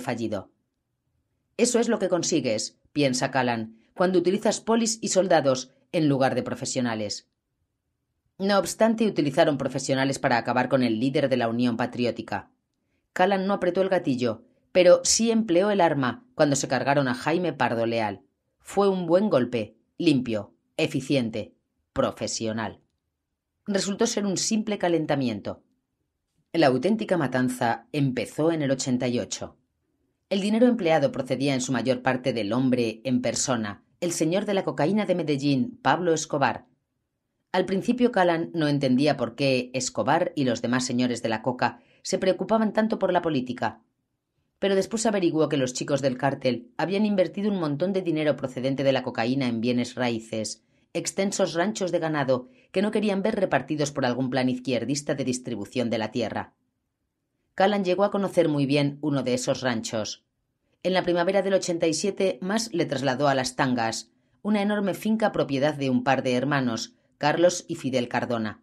fallido. Eso es lo que consigues, piensa Callan, cuando utilizas polis y soldados en lugar de profesionales. No obstante, utilizaron profesionales para acabar con el líder de la Unión Patriótica. Callan no apretó el gatillo, pero sí empleó el arma cuando se cargaron a Jaime Pardo Leal. Fue un buen golpe, limpio, eficiente, profesional. Resultó ser un simple calentamiento. La auténtica matanza empezó en el 88. El dinero empleado procedía en su mayor parte del hombre en persona, el señor de la cocaína de Medellín, Pablo Escobar. Al principio Calan no entendía por qué Escobar y los demás señores de la coca se preocupaban tanto por la política. Pero después averiguó que los chicos del cártel habían invertido un montón de dinero procedente de la cocaína en bienes raíces, extensos ranchos de ganado que no querían ver repartidos por algún plan izquierdista de distribución de la tierra. Calan llegó a conocer muy bien uno de esos ranchos. En la primavera del 87, más le trasladó a Las Tangas, una enorme finca propiedad de un par de hermanos, Carlos y Fidel Cardona.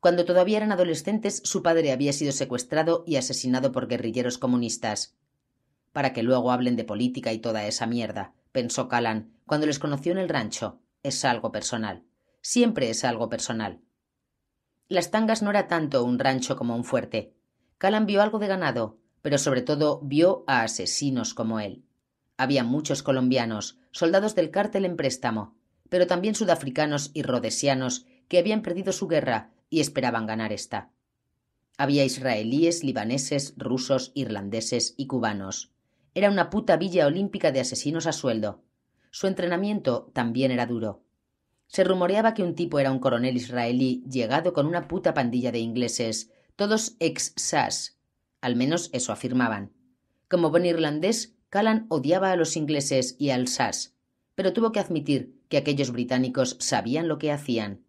Cuando todavía eran adolescentes, su padre había sido secuestrado y asesinado por guerrilleros comunistas. Para que luego hablen de política y toda esa mierda, pensó Calan, cuando les conoció en el rancho. Es algo personal. Siempre es algo personal. Las Tangas no era tanto un rancho como un fuerte. Callan vio algo de ganado, pero sobre todo vio a asesinos como él. Había muchos colombianos, soldados del cártel en préstamo, pero también sudafricanos y rodesianos que habían perdido su guerra y esperaban ganar esta. Había israelíes, libaneses, rusos, irlandeses y cubanos. Era una puta villa olímpica de asesinos a sueldo. Su entrenamiento también era duro. Se rumoreaba que un tipo era un coronel israelí llegado con una puta pandilla de ingleses todos ex SAS. Al menos eso afirmaban. Como buen irlandés, Callan odiaba a los ingleses y al SAS, pero tuvo que admitir que aquellos británicos sabían lo que hacían.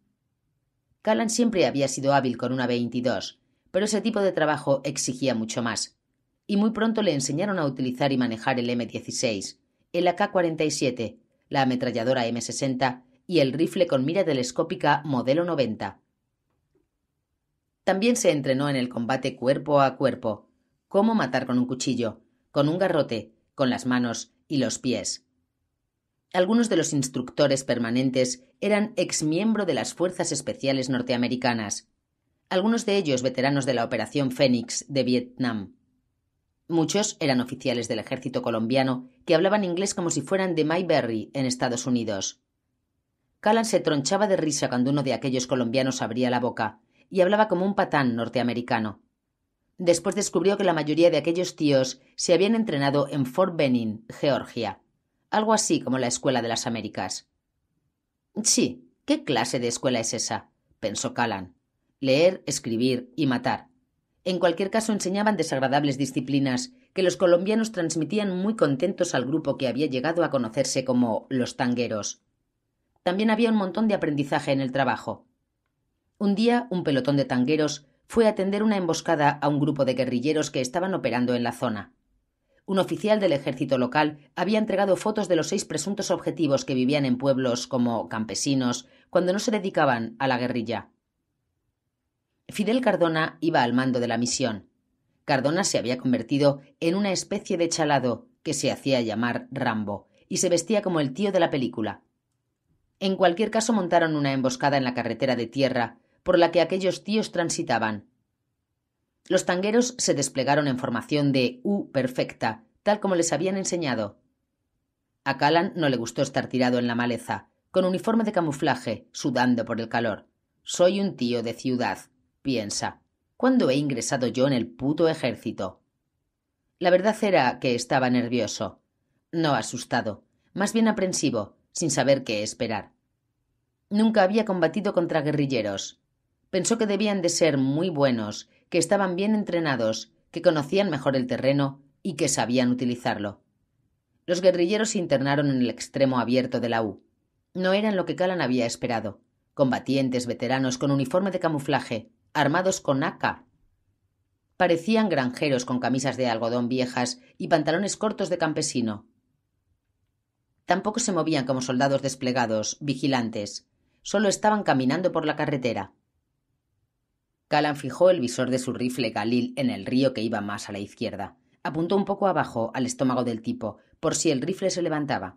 Callan siempre había sido hábil con una 22, pero ese tipo de trabajo exigía mucho más, y muy pronto le enseñaron a utilizar y manejar el M16, el AK-47, la ametralladora M60 y el rifle con mira telescópica modelo 90. También se entrenó en el combate cuerpo a cuerpo, cómo matar con un cuchillo, con un garrote, con las manos y los pies. Algunos de los instructores permanentes eran ex miembro de las Fuerzas Especiales norteamericanas, algunos de ellos veteranos de la Operación Fénix de Vietnam. Muchos eran oficiales del ejército colombiano que hablaban inglés como si fueran de Mayberry, en Estados Unidos. Callan se tronchaba de risa cuando uno de aquellos colombianos abría la boca, y hablaba como un patán norteamericano. Después descubrió que la mayoría de aquellos tíos se habían entrenado en Fort Benning, Georgia, algo así como la Escuela de las Américas. Sí, ¿qué clase de escuela es esa? pensó Callan. Leer, escribir y matar. En cualquier caso enseñaban desagradables disciplinas que los colombianos transmitían muy contentos al grupo que había llegado a conocerse como los tangueros. También había un montón de aprendizaje en el trabajo. Un día, un pelotón de tangueros fue a atender una emboscada a un grupo de guerrilleros que estaban operando en la zona. Un oficial del ejército local había entregado fotos de los seis presuntos objetivos que vivían en pueblos como campesinos cuando no se dedicaban a la guerrilla. Fidel Cardona iba al mando de la misión. Cardona se había convertido en una especie de chalado que se hacía llamar Rambo y se vestía como el tío de la película. En cualquier caso montaron una emboscada en la carretera de tierra por la que aquellos tíos transitaban. Los tangueros se desplegaron en formación de U perfecta, tal como les habían enseñado. A Calan no le gustó estar tirado en la maleza, con uniforme de camuflaje, sudando por el calor. Soy un tío de ciudad, piensa. ¿Cuándo he ingresado yo en el puto ejército? La verdad era que estaba nervioso. No asustado, más bien aprensivo, sin saber qué esperar. Nunca había combatido contra guerrilleros. Pensó que debían de ser muy buenos, que estaban bien entrenados, que conocían mejor el terreno y que sabían utilizarlo. Los guerrilleros se internaron en el extremo abierto de la U. No eran lo que Calan había esperado. Combatientes veteranos con uniforme de camuflaje, armados con AK. Parecían granjeros con camisas de algodón viejas y pantalones cortos de campesino. Tampoco se movían como soldados desplegados, vigilantes. Solo estaban caminando por la carretera. Calan fijó el visor de su rifle Galil en el río que iba más a la izquierda. Apuntó un poco abajo al estómago del tipo, por si el rifle se levantaba.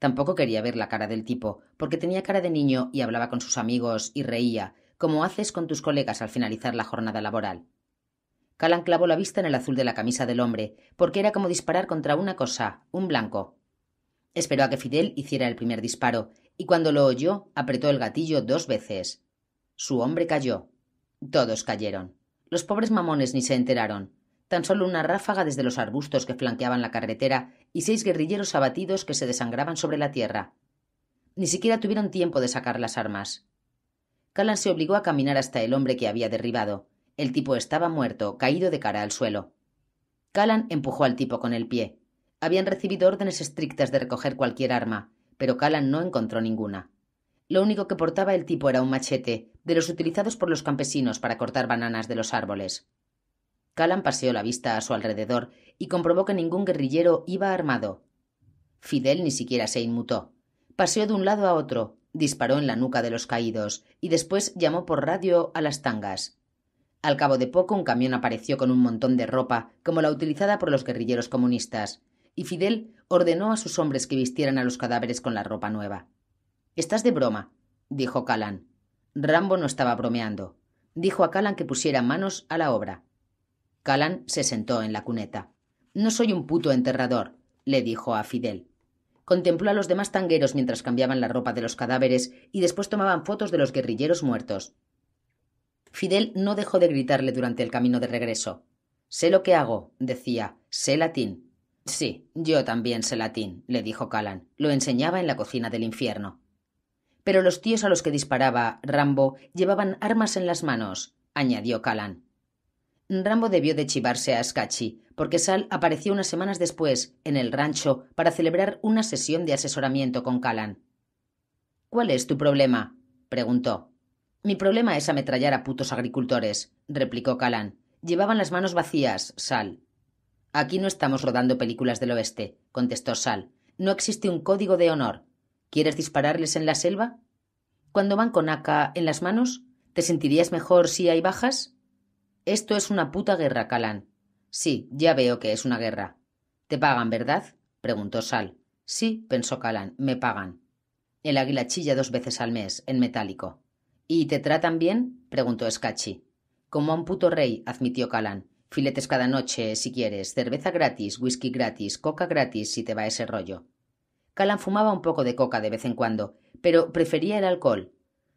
Tampoco quería ver la cara del tipo, porque tenía cara de niño y hablaba con sus amigos y reía, como haces con tus colegas al finalizar la jornada laboral. Calan clavó la vista en el azul de la camisa del hombre, porque era como disparar contra una cosa, un blanco. Esperó a que Fidel hiciera el primer disparo, y cuando lo oyó, apretó el gatillo dos veces. Su hombre cayó. Todos cayeron. Los pobres mamones ni se enteraron. Tan solo una ráfaga desde los arbustos que flanqueaban la carretera y seis guerrilleros abatidos que se desangraban sobre la tierra. Ni siquiera tuvieron tiempo de sacar las armas. Calan se obligó a caminar hasta el hombre que había derribado. El tipo estaba muerto, caído de cara al suelo. Calan empujó al tipo con el pie. Habían recibido órdenes estrictas de recoger cualquier arma, pero Calan no encontró ninguna. Lo único que portaba el tipo era un machete, de los utilizados por los campesinos para cortar bananas de los árboles. Calan paseó la vista a su alrededor y comprobó que ningún guerrillero iba armado. Fidel ni siquiera se inmutó. Paseó de un lado a otro, disparó en la nuca de los caídos y después llamó por radio a las tangas. Al cabo de poco un camión apareció con un montón de ropa, como la utilizada por los guerrilleros comunistas, y Fidel ordenó a sus hombres que vistieran a los cadáveres con la ropa nueva. Estás de broma, dijo Calan. Rambo no estaba bromeando. Dijo a Calan que pusiera manos a la obra. Calan se sentó en la cuneta. No soy un puto enterrador, le dijo a Fidel. Contempló a los demás tangueros mientras cambiaban la ropa de los cadáveres y después tomaban fotos de los guerrilleros muertos. Fidel no dejó de gritarle durante el camino de regreso. Sé lo que hago, decía, sé latín. Sí, yo también sé latín, le dijo Calan. Lo enseñaba en la cocina del infierno. Pero los tíos a los que disparaba Rambo llevaban armas en las manos, añadió Callan. Rambo debió de chivarse a Scachi, porque Sal apareció unas semanas después, en el rancho, para celebrar una sesión de asesoramiento con Callan. ¿Cuál es tu problema? preguntó. Mi problema es ametrallar a putos agricultores, replicó Callan. Llevaban las manos vacías, Sal. Aquí no estamos rodando películas del oeste, contestó Sal. No existe un código de honor. ¿Quieres dispararles en la selva? Cuando van con AK en las manos, ¿te sentirías mejor si hay bajas? Esto es una puta guerra, Calán. Sí, ya veo que es una guerra. ¿Te pagan, verdad? preguntó Sal. Sí, pensó Calán, me pagan. El águila chilla dos veces al mes, en metálico. ¿Y te tratan bien? preguntó Escachi. Como a un puto rey, admitió Calán. Filetes cada noche, si quieres, cerveza gratis, whisky gratis, coca gratis, si te va ese rollo. Calan fumaba un poco de coca de vez en cuando, pero prefería el alcohol.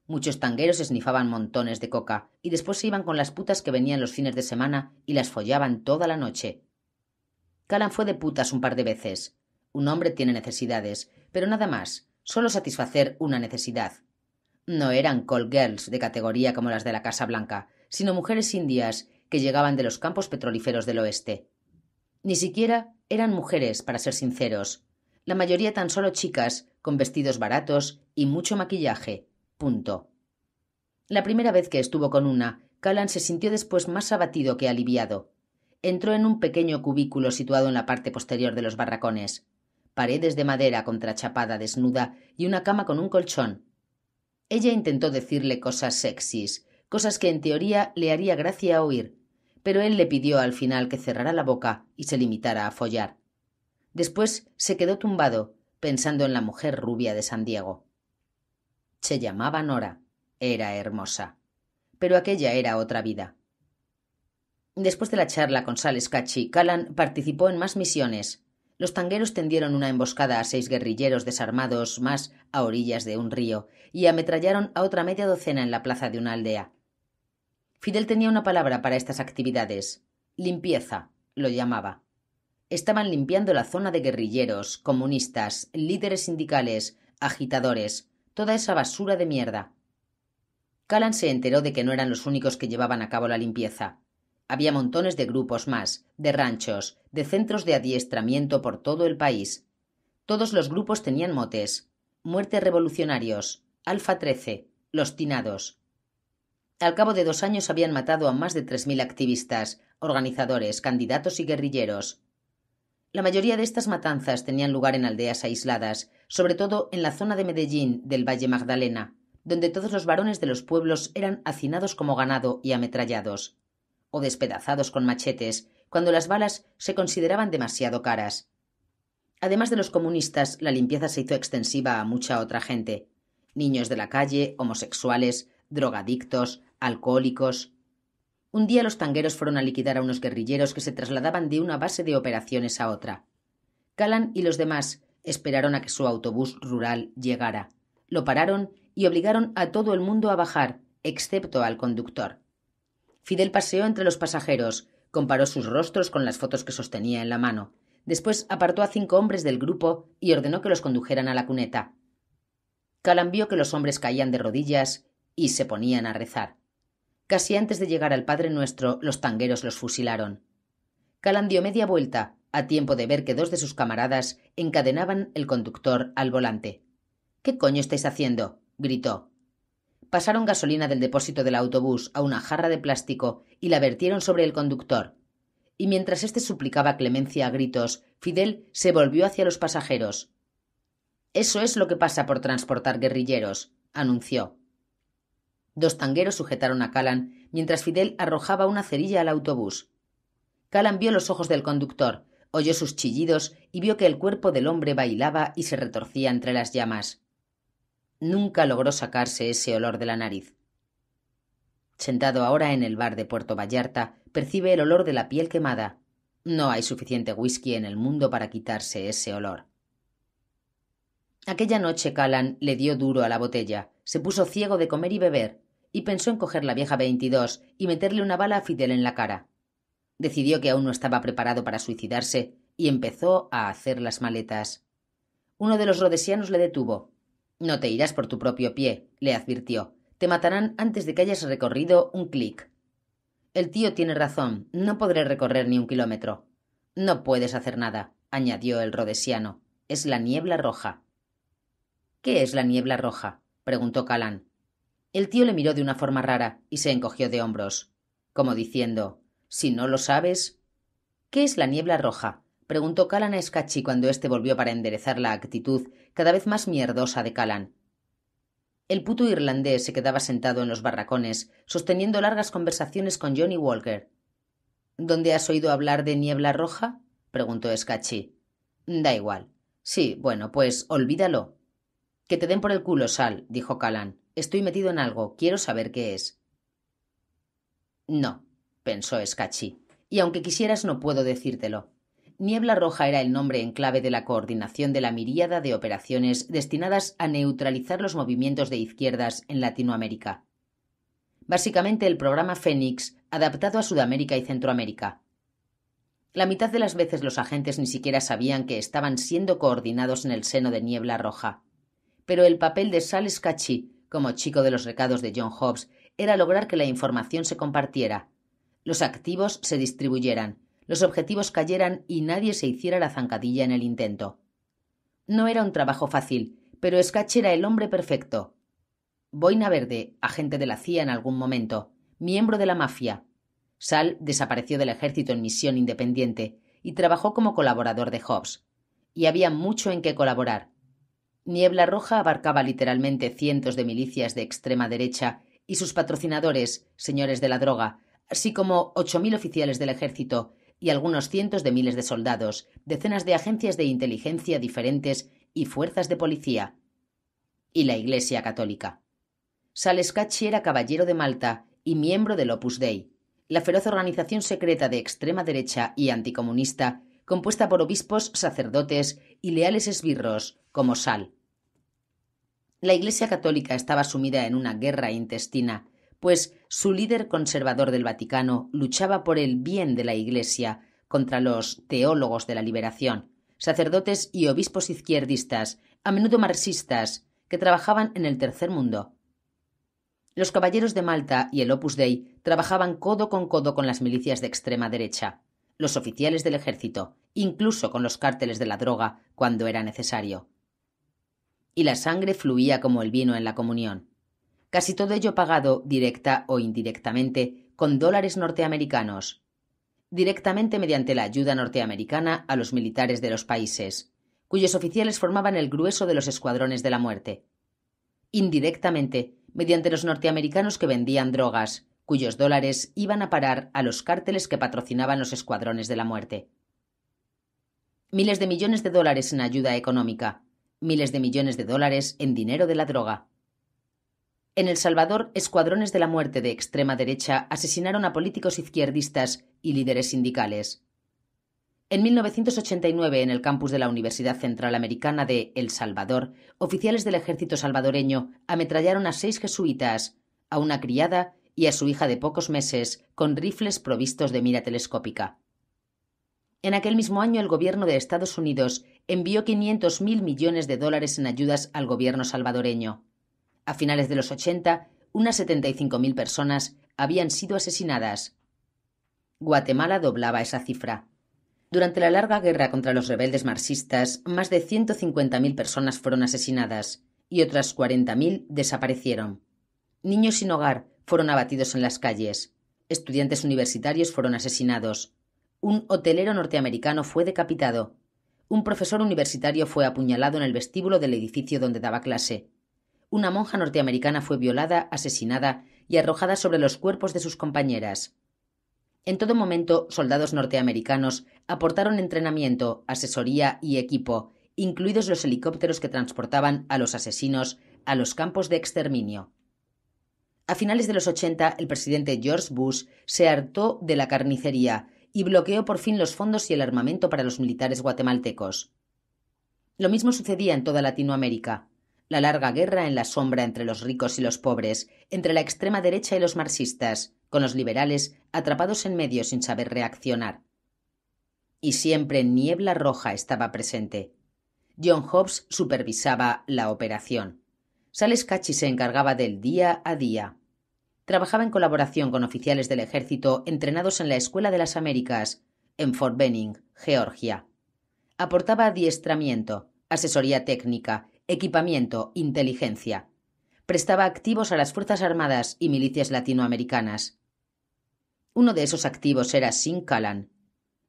Muchos tangueros esnifaban montones de coca y después se iban con las putas que venían los fines de semana y las follaban toda la noche. Calan fue de putas un par de veces. Un hombre tiene necesidades, pero nada más, solo satisfacer una necesidad. No eran call girls de categoría como las de la Casa Blanca, sino mujeres indias que llegaban de los campos petrolíferos del oeste. Ni siquiera eran mujeres, para ser sinceros, la mayoría tan solo chicas, con vestidos baratos y mucho maquillaje. Punto. La primera vez que estuvo con una, Callan se sintió después más abatido que aliviado. Entró en un pequeño cubículo situado en la parte posterior de los barracones. Paredes de madera contrachapada desnuda y una cama con un colchón. Ella intentó decirle cosas sexys, cosas que en teoría le haría gracia oír, pero él le pidió al final que cerrara la boca y se limitara a follar. Después se quedó tumbado, pensando en la mujer rubia de San Diego. Se llamaba Nora. Era hermosa. Pero aquella era otra vida. Después de la charla con Sales Cachi, Callan participó en más misiones. Los tangueros tendieron una emboscada a seis guerrilleros desarmados más a orillas de un río y ametrallaron a otra media docena en la plaza de una aldea. Fidel tenía una palabra para estas actividades. Limpieza, lo llamaba estaban limpiando la zona de guerrilleros, comunistas, líderes sindicales, agitadores, toda esa basura de mierda. Callan se enteró de que no eran los únicos que llevaban a cabo la limpieza. Había montones de grupos más, de ranchos, de centros de adiestramiento por todo el país. Todos los grupos tenían motes. Muerte Revolucionarios, Alfa 13, Los Tinados. Al cabo de dos años habían matado a más de tres mil activistas, organizadores, candidatos y guerrilleros. La mayoría de estas matanzas tenían lugar en aldeas aisladas, sobre todo en la zona de Medellín del Valle Magdalena, donde todos los varones de los pueblos eran hacinados como ganado y ametrallados, o despedazados con machetes, cuando las balas se consideraban demasiado caras. Además de los comunistas, la limpieza se hizo extensiva a mucha otra gente niños de la calle, homosexuales, drogadictos, alcohólicos, un día los tangueros fueron a liquidar a unos guerrilleros que se trasladaban de una base de operaciones a otra. Calan y los demás esperaron a que su autobús rural llegara. Lo pararon y obligaron a todo el mundo a bajar, excepto al conductor. Fidel paseó entre los pasajeros, comparó sus rostros con las fotos que sostenía en la mano. Después apartó a cinco hombres del grupo y ordenó que los condujeran a la cuneta. Calan vio que los hombres caían de rodillas y se ponían a rezar. Casi antes de llegar al Padre Nuestro, los tangueros los fusilaron. Calan dio media vuelta, a tiempo de ver que dos de sus camaradas encadenaban el conductor al volante. ¿Qué coño estáis haciendo? gritó. Pasaron gasolina del depósito del autobús a una jarra de plástico y la vertieron sobre el conductor. Y mientras éste suplicaba clemencia a gritos, Fidel se volvió hacia los pasajeros. Eso es lo que pasa por transportar guerrilleros, anunció. Dos tangueros sujetaron a Calan mientras Fidel arrojaba una cerilla al autobús. Calan vio los ojos del conductor, oyó sus chillidos y vio que el cuerpo del hombre bailaba y se retorcía entre las llamas. Nunca logró sacarse ese olor de la nariz. Sentado ahora en el bar de Puerto Vallarta, percibe el olor de la piel quemada. No hay suficiente whisky en el mundo para quitarse ese olor. Aquella noche Calan le dio duro a la botella, se puso ciego de comer y beber, y pensó en coger la vieja veintidós y meterle una bala a Fidel en la cara. Decidió que aún no estaba preparado para suicidarse y empezó a hacer las maletas. Uno de los rodesianos le detuvo. No te irás por tu propio pie, le advirtió. Te matarán antes de que hayas recorrido un clic. El tío tiene razón, no podré recorrer ni un kilómetro. No puedes hacer nada, añadió el rodesiano. Es la niebla roja. ¿Qué es la niebla roja? preguntó Calán. El tío le miró de una forma rara y se encogió de hombros, como diciendo Si no lo sabes. ¿Qué es la niebla roja? preguntó Calan a Escachi cuando éste volvió para enderezar la actitud cada vez más mierdosa de Calan. El puto irlandés se quedaba sentado en los barracones, sosteniendo largas conversaciones con Johnny Walker. ¿Dónde has oído hablar de niebla roja? preguntó Escachi. Da igual. Sí, bueno, pues olvídalo. Que te den por el culo, Sal, dijo Calan. Estoy metido en algo, quiero saber qué es. No, pensó Escachi, y aunque quisieras no puedo decírtelo. Niebla Roja era el nombre en clave de la coordinación de la miríada de operaciones destinadas a neutralizar los movimientos de izquierdas en Latinoamérica. Básicamente el programa Fénix, adaptado a Sudamérica y Centroamérica. La mitad de las veces los agentes ni siquiera sabían que estaban siendo coordinados en el seno de Niebla Roja. Pero el papel de Sal Escachi como chico de los recados de John Hobbes, era lograr que la información se compartiera, los activos se distribuyeran, los objetivos cayeran y nadie se hiciera la zancadilla en el intento. No era un trabajo fácil, pero Skatch era el hombre perfecto. Boina Verde, agente de la CIA en algún momento, miembro de la mafia. Sal desapareció del ejército en misión independiente y trabajó como colaborador de Hobbes. Y había mucho en qué colaborar, Niebla Roja abarcaba literalmente cientos de milicias de extrema derecha y sus patrocinadores, señores de la droga, así como mil oficiales del ejército y algunos cientos de miles de soldados, decenas de agencias de inteligencia diferentes y fuerzas de policía. Y la Iglesia Católica. Salescacci era caballero de Malta y miembro del Opus Dei, la feroz organización secreta de extrema derecha y anticomunista compuesta por obispos, sacerdotes y leales esbirros, como sal. La Iglesia Católica estaba sumida en una guerra intestina, pues su líder conservador del Vaticano luchaba por el bien de la Iglesia contra los teólogos de la liberación, sacerdotes y obispos izquierdistas, a menudo marxistas, que trabajaban en el tercer mundo. Los caballeros de Malta y el Opus Dei trabajaban codo con codo con las milicias de extrema derecha, los oficiales del ejército, incluso con los cárteles de la droga, cuando era necesario y la sangre fluía como el vino en la comunión. Casi todo ello pagado, directa o indirectamente, con dólares norteamericanos. Directamente mediante la ayuda norteamericana a los militares de los países, cuyos oficiales formaban el grueso de los escuadrones de la muerte. Indirectamente, mediante los norteamericanos que vendían drogas, cuyos dólares iban a parar a los cárteles que patrocinaban los escuadrones de la muerte. Miles de millones de dólares en ayuda económica, miles de millones de dólares en dinero de la droga. En El Salvador, escuadrones de la muerte de extrema derecha asesinaron a políticos izquierdistas y líderes sindicales. En 1989, en el campus de la Universidad Central Americana de El Salvador, oficiales del ejército salvadoreño ametrallaron a seis jesuitas, a una criada y a su hija de pocos meses, con rifles provistos de mira telescópica. En aquel mismo año, el gobierno de Estados Unidos envió 500.000 millones de dólares en ayudas al gobierno salvadoreño. A finales de los 80, unas 75.000 mil personas habían sido asesinadas. Guatemala doblaba esa cifra. Durante la larga guerra contra los rebeldes marxistas, más de 150.000 personas fueron asesinadas y otras 40.000 desaparecieron. Niños sin hogar fueron abatidos en las calles. Estudiantes universitarios fueron asesinados. Un hotelero norteamericano fue decapitado un profesor universitario fue apuñalado en el vestíbulo del edificio donde daba clase. Una monja norteamericana fue violada, asesinada y arrojada sobre los cuerpos de sus compañeras. En todo momento, soldados norteamericanos aportaron entrenamiento, asesoría y equipo, incluidos los helicópteros que transportaban a los asesinos a los campos de exterminio. A finales de los 80, el presidente George Bush se hartó de la carnicería y bloqueó por fin los fondos y el armamento para los militares guatemaltecos. Lo mismo sucedía en toda Latinoamérica. La larga guerra en la sombra entre los ricos y los pobres, entre la extrema derecha y los marxistas, con los liberales atrapados en medio sin saber reaccionar. Y siempre Niebla Roja estaba presente. John Hobbs supervisaba la operación. Sales se encargaba del día a día trabajaba en colaboración con oficiales del ejército entrenados en la Escuela de las Américas, en Fort Benning, Georgia. Aportaba adiestramiento, asesoría técnica, equipamiento, inteligencia. Prestaba activos a las Fuerzas Armadas y milicias latinoamericanas. Uno de esos activos era Sin Callan.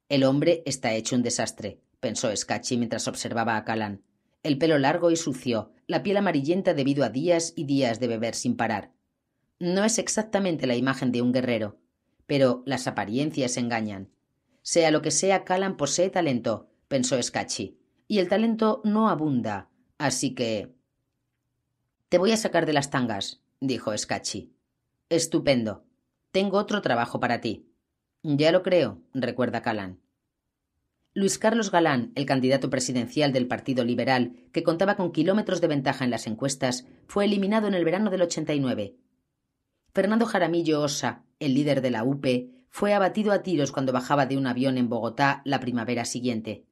El hombre está hecho un desastre, pensó Scachi mientras observaba a Callan. El pelo largo y sucio, la piel amarillenta debido a días y días de beber sin parar. No es exactamente la imagen de un guerrero, pero las apariencias engañan. Sea lo que sea, Calan posee talento, pensó Escachi, y el talento no abunda, así que. Te voy a sacar de las tangas, dijo Escachi. Estupendo. Tengo otro trabajo para ti. Ya lo creo, recuerda Calan. Luis Carlos Galán, el candidato presidencial del Partido Liberal, que contaba con kilómetros de ventaja en las encuestas, fue eliminado en el verano del 89 Fernando Jaramillo Osa, el líder de la UP, fue abatido a tiros cuando bajaba de un avión en Bogotá la primavera siguiente.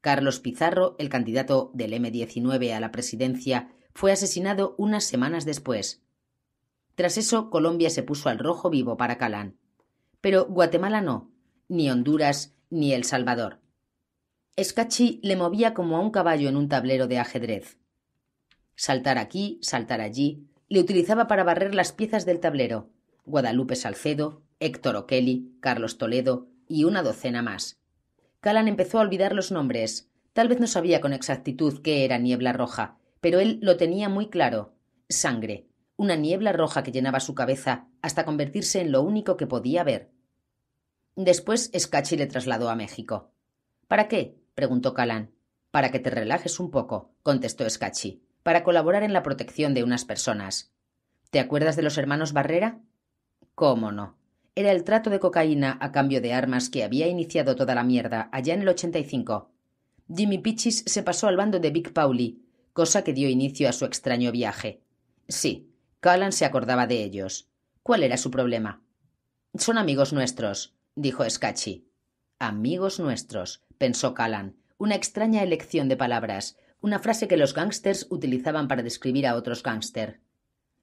Carlos Pizarro, el candidato del M19 a la presidencia, fue asesinado unas semanas después. Tras eso, Colombia se puso al rojo vivo para Calán. Pero Guatemala no, ni Honduras, ni El Salvador. Escachi le movía como a un caballo en un tablero de ajedrez. Saltar aquí, saltar allí, le utilizaba para barrer las piezas del tablero. Guadalupe Salcedo, Héctor O'Kelly, Carlos Toledo y una docena más. Calán empezó a olvidar los nombres. Tal vez no sabía con exactitud qué era niebla roja, pero él lo tenía muy claro. Sangre, una niebla roja que llenaba su cabeza hasta convertirse en lo único que podía ver. Después Escachi le trasladó a México. ¿Para qué? preguntó Calán. Para que te relajes un poco, contestó Escachi para colaborar en la protección de unas personas. ¿Te acuerdas de los hermanos Barrera? ¿Cómo no? Era el trato de cocaína a cambio de armas que había iniciado toda la mierda allá en el 85. Jimmy Pichis se pasó al bando de Big Pauli, cosa que dio inicio a su extraño viaje. Sí, Callan se acordaba de ellos. ¿Cuál era su problema? Son amigos nuestros, dijo Scacchi. Amigos nuestros, pensó Callan, una extraña elección de palabras, una frase que los gángsters utilizaban para describir a otros gángsters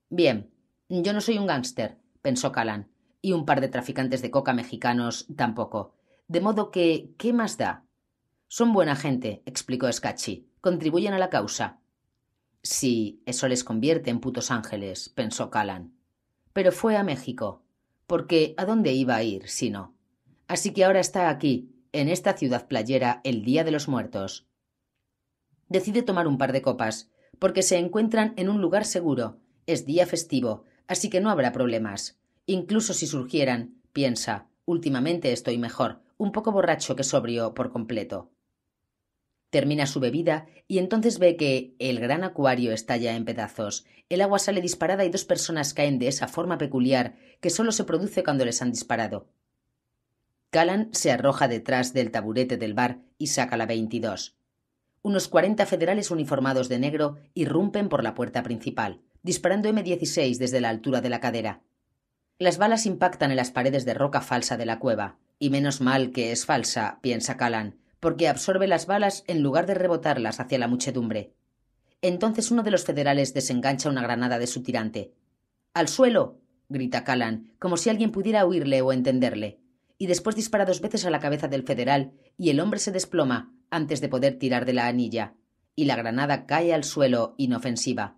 Bien, yo no soy un gángster, pensó Calan, y un par de traficantes de coca mexicanos tampoco. De modo que, ¿qué más da? Son buena gente, explicó Escachi. Contribuyen a la causa. Sí, eso les convierte en putos ángeles, pensó Calan. Pero fue a México, porque ¿a dónde iba a ir si no? Así que ahora está aquí, en esta ciudad playera, el Día de los Muertos decide tomar un par de copas, porque se encuentran en un lugar seguro, es día festivo, así que no habrá problemas. Incluso si surgieran, piensa, últimamente estoy mejor, un poco borracho que sobrio por completo. Termina su bebida y entonces ve que el gran acuario estalla en pedazos, el agua sale disparada y dos personas caen de esa forma peculiar que solo se produce cuando les han disparado. Calan se arroja detrás del taburete del bar y saca la 22 unos cuarenta federales uniformados de negro irrumpen por la puerta principal, disparando M16 desde la altura de la cadera. Las balas impactan en las paredes de roca falsa de la cueva, y menos mal que es falsa, piensa Calan, porque absorbe las balas en lugar de rebotarlas hacia la muchedumbre. Entonces uno de los federales desengancha una granada de su tirante. ¡Al suelo! grita Calan, como si alguien pudiera oírle o entenderle, y después dispara dos veces a la cabeza del federal, y el hombre se desploma, antes de poder tirar de la anilla, y la granada cae al suelo inofensiva.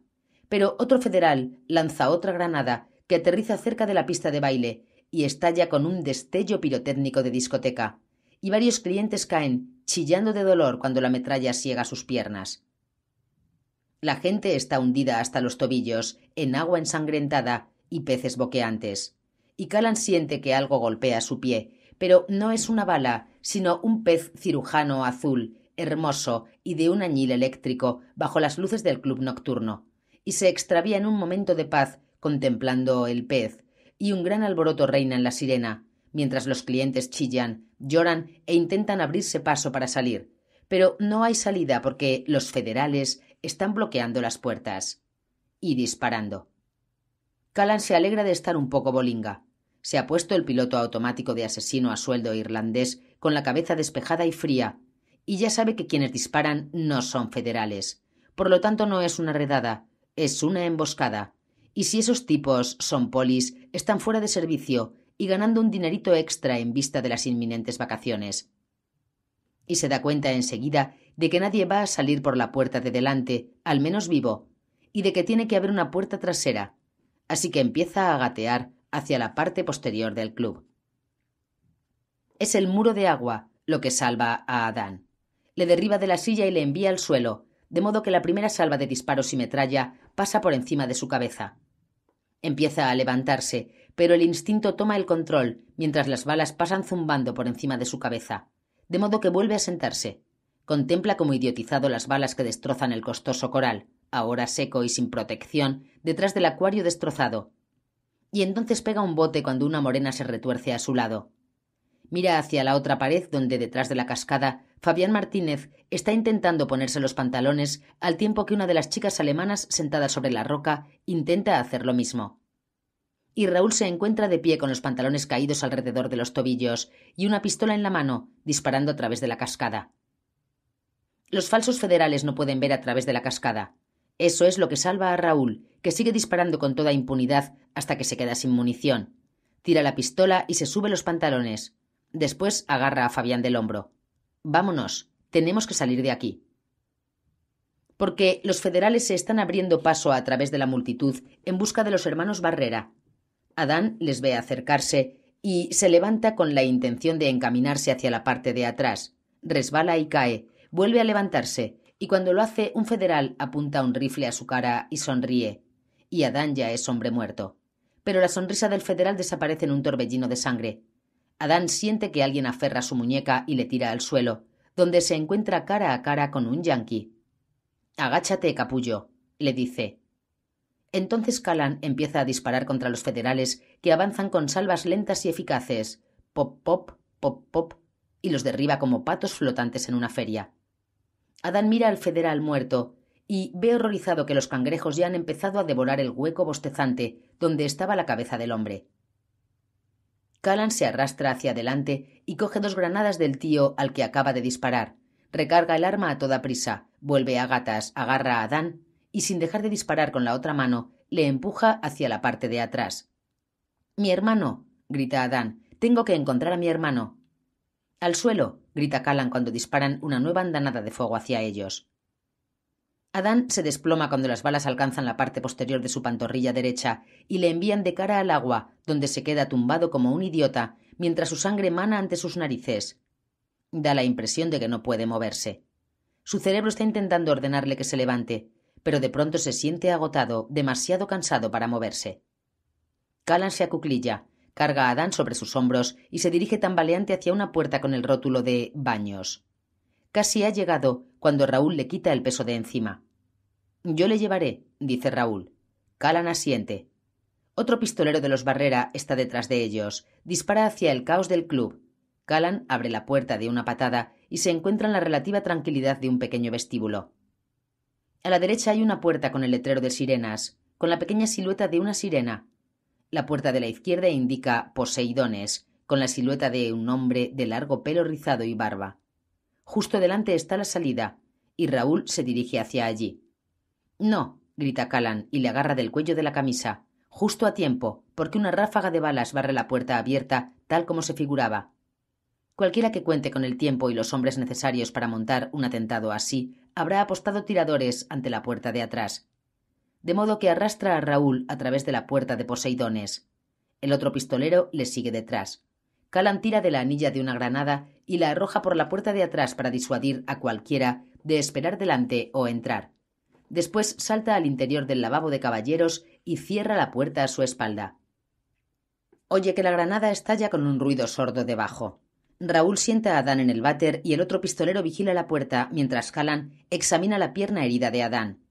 Pero otro federal lanza otra granada que aterriza cerca de la pista de baile y estalla con un destello pirotécnico de discoteca, y varios clientes caen chillando de dolor cuando la metralla ciega sus piernas. La gente está hundida hasta los tobillos, en agua ensangrentada y peces boqueantes, y Calan siente que algo golpea su pie pero no es una bala, sino un pez cirujano azul, hermoso y de un añil eléctrico, bajo las luces del club nocturno, y se extravía en un momento de paz contemplando el pez, y un gran alboroto reina en la sirena, mientras los clientes chillan, lloran e intentan abrirse paso para salir. Pero no hay salida porque los federales están bloqueando las puertas. Y disparando. Calan se alegra de estar un poco bolinga se ha puesto el piloto automático de asesino a sueldo irlandés con la cabeza despejada y fría, y ya sabe que quienes disparan no son federales. Por lo tanto, no es una redada, es una emboscada. Y si esos tipos son polis, están fuera de servicio y ganando un dinerito extra en vista de las inminentes vacaciones. Y se da cuenta enseguida de que nadie va a salir por la puerta de delante, al menos vivo, y de que tiene que haber una puerta trasera. Así que empieza a gatear, hacia la parte posterior del club. Es el muro de agua lo que salva a Adán. Le derriba de la silla y le envía al suelo, de modo que la primera salva de disparos y metralla pasa por encima de su cabeza. Empieza a levantarse, pero el instinto toma el control mientras las balas pasan zumbando por encima de su cabeza, de modo que vuelve a sentarse. Contempla como idiotizado las balas que destrozan el costoso coral, ahora seco y sin protección, detrás del acuario destrozado, y entonces pega un bote cuando una morena se retuerce a su lado. Mira hacia la otra pared donde detrás de la cascada Fabián Martínez está intentando ponerse los pantalones al tiempo que una de las chicas alemanas sentada sobre la roca intenta hacer lo mismo. Y Raúl se encuentra de pie con los pantalones caídos alrededor de los tobillos y una pistola en la mano disparando a través de la cascada. Los falsos federales no pueden ver a través de la cascada. Eso es lo que salva a Raúl, que sigue disparando con toda impunidad hasta que se queda sin munición. Tira la pistola y se sube los pantalones. Después agarra a Fabián del hombro. Vámonos, tenemos que salir de aquí. Porque los federales se están abriendo paso a través de la multitud en busca de los hermanos Barrera. Adán les ve acercarse y se levanta con la intención de encaminarse hacia la parte de atrás. Resbala y cae, vuelve a levantarse, y cuando lo hace, un federal apunta un rifle a su cara y sonríe, y Adán ya es hombre muerto. Pero la sonrisa del federal desaparece en un torbellino de sangre. Adán siente que alguien aferra su muñeca y le tira al suelo, donde se encuentra cara a cara con un yanqui. Agáchate, capullo, le dice. Entonces Calan empieza a disparar contra los federales, que avanzan con salvas lentas y eficaces, pop, pop, pop, pop, y los derriba como patos flotantes en una feria. Adán mira al federal muerto y ve horrorizado que los cangrejos ya han empezado a devorar el hueco bostezante donde estaba la cabeza del hombre. Callan se arrastra hacia adelante y coge dos granadas del tío al que acaba de disparar. Recarga el arma a toda prisa, vuelve a gatas, agarra a Adán y sin dejar de disparar con la otra mano, le empuja hacia la parte de atrás. Mi hermano, grita Adán, tengo que encontrar a mi hermano. Al suelo, grita Callan cuando disparan una nueva andanada de fuego hacia ellos. Adán se desploma cuando las balas alcanzan la parte posterior de su pantorrilla derecha y le envían de cara al agua, donde se queda tumbado como un idiota, mientras su sangre mana ante sus narices. Da la impresión de que no puede moverse. Su cerebro está intentando ordenarle que se levante, pero de pronto se siente agotado, demasiado cansado para moverse. Callan se acuclilla, Carga a Adán sobre sus hombros y se dirige tambaleante hacia una puerta con el rótulo de baños. Casi ha llegado cuando Raúl le quita el peso de encima. Yo le llevaré, dice Raúl. Calan asiente. Otro pistolero de los Barrera está detrás de ellos. Dispara hacia el caos del club. Calan abre la puerta de una patada y se encuentra en la relativa tranquilidad de un pequeño vestíbulo. A la derecha hay una puerta con el letrero de sirenas, con la pequeña silueta de una sirena, la puerta de la izquierda indica Poseidones, con la silueta de un hombre de largo pelo rizado y barba. Justo delante está la salida, y Raúl se dirige hacia allí. No, grita Calan y le agarra del cuello de la camisa, justo a tiempo, porque una ráfaga de balas barre la puerta abierta, tal como se figuraba. Cualquiera que cuente con el tiempo y los hombres necesarios para montar un atentado así, habrá apostado tiradores ante la puerta de atrás de modo que arrastra a Raúl a través de la puerta de Poseidones. El otro pistolero le sigue detrás. Calan tira de la anilla de una granada y la arroja por la puerta de atrás para disuadir a cualquiera de esperar delante o entrar. Después salta al interior del lavabo de caballeros y cierra la puerta a su espalda. Oye que la granada estalla con un ruido sordo debajo. Raúl sienta a Adán en el váter y el otro pistolero vigila la puerta mientras Calan examina la pierna herida de Adán.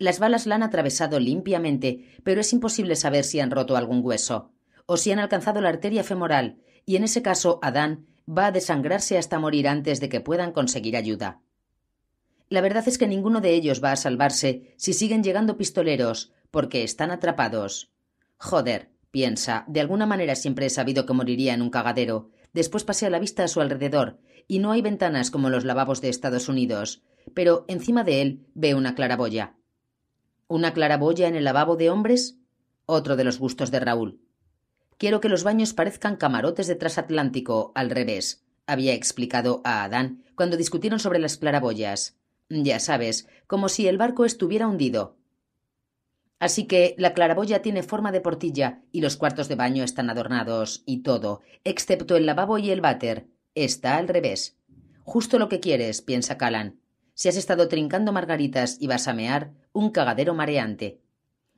Las balas la han atravesado limpiamente, pero es imposible saber si han roto algún hueso o si han alcanzado la arteria femoral, y en ese caso Adán va a desangrarse hasta morir antes de que puedan conseguir ayuda. La verdad es que ninguno de ellos va a salvarse si siguen llegando pistoleros, porque están atrapados. Joder, piensa, de alguna manera siempre he sabido que moriría en un cagadero. Después pasea la vista a su alrededor, y no hay ventanas como los lavabos de Estados Unidos, pero encima de él ve una claraboya. Una claraboya en el lavabo de hombres, otro de los gustos de Raúl. Quiero que los baños parezcan camarotes de trasatlántico, al revés, había explicado a Adán cuando discutieron sobre las claraboyas. Ya sabes, como si el barco estuviera hundido. Así que la claraboya tiene forma de portilla y los cuartos de baño están adornados y todo, excepto el lavabo y el váter. Está al revés. Justo lo que quieres, piensa Calan. Si has estado trincando margaritas y vas a un cagadero mareante.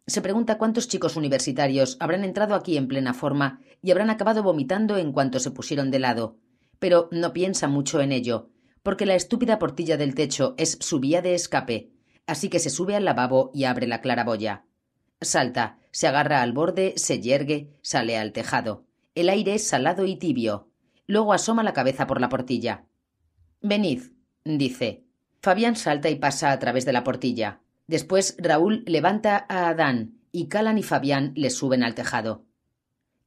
Se pregunta cuántos chicos universitarios habrán entrado aquí en plena forma y habrán acabado vomitando en cuanto se pusieron de lado. Pero no piensa mucho en ello, porque la estúpida portilla del techo es su vía de escape, así que se sube al lavabo y abre la claraboya. Salta, se agarra al borde, se yergue, sale al tejado. El aire es salado y tibio. Luego asoma la cabeza por la portilla. Venid, dice. Fabián salta y pasa a través de la portilla. Después Raúl levanta a Adán y Calan y Fabián le suben al tejado.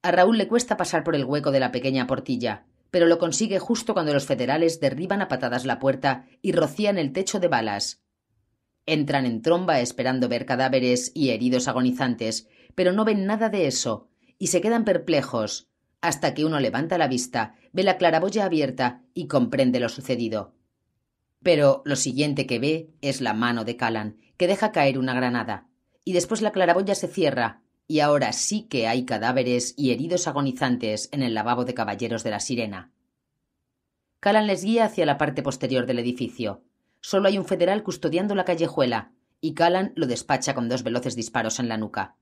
A Raúl le cuesta pasar por el hueco de la pequeña portilla, pero lo consigue justo cuando los federales derriban a patadas la puerta y rocían el techo de balas. Entran en tromba esperando ver cadáveres y heridos agonizantes, pero no ven nada de eso, y se quedan perplejos, hasta que uno levanta la vista, ve la claraboya abierta y comprende lo sucedido. Pero lo siguiente que ve es la mano de Calan que deja caer una granada, y después la claraboya se cierra, y ahora sí que hay cadáveres y heridos agonizantes en el lavabo de caballeros de la sirena. Calan les guía hacia la parte posterior del edificio. Solo hay un federal custodiando la callejuela, y Calan lo despacha con dos veloces disparos en la nuca.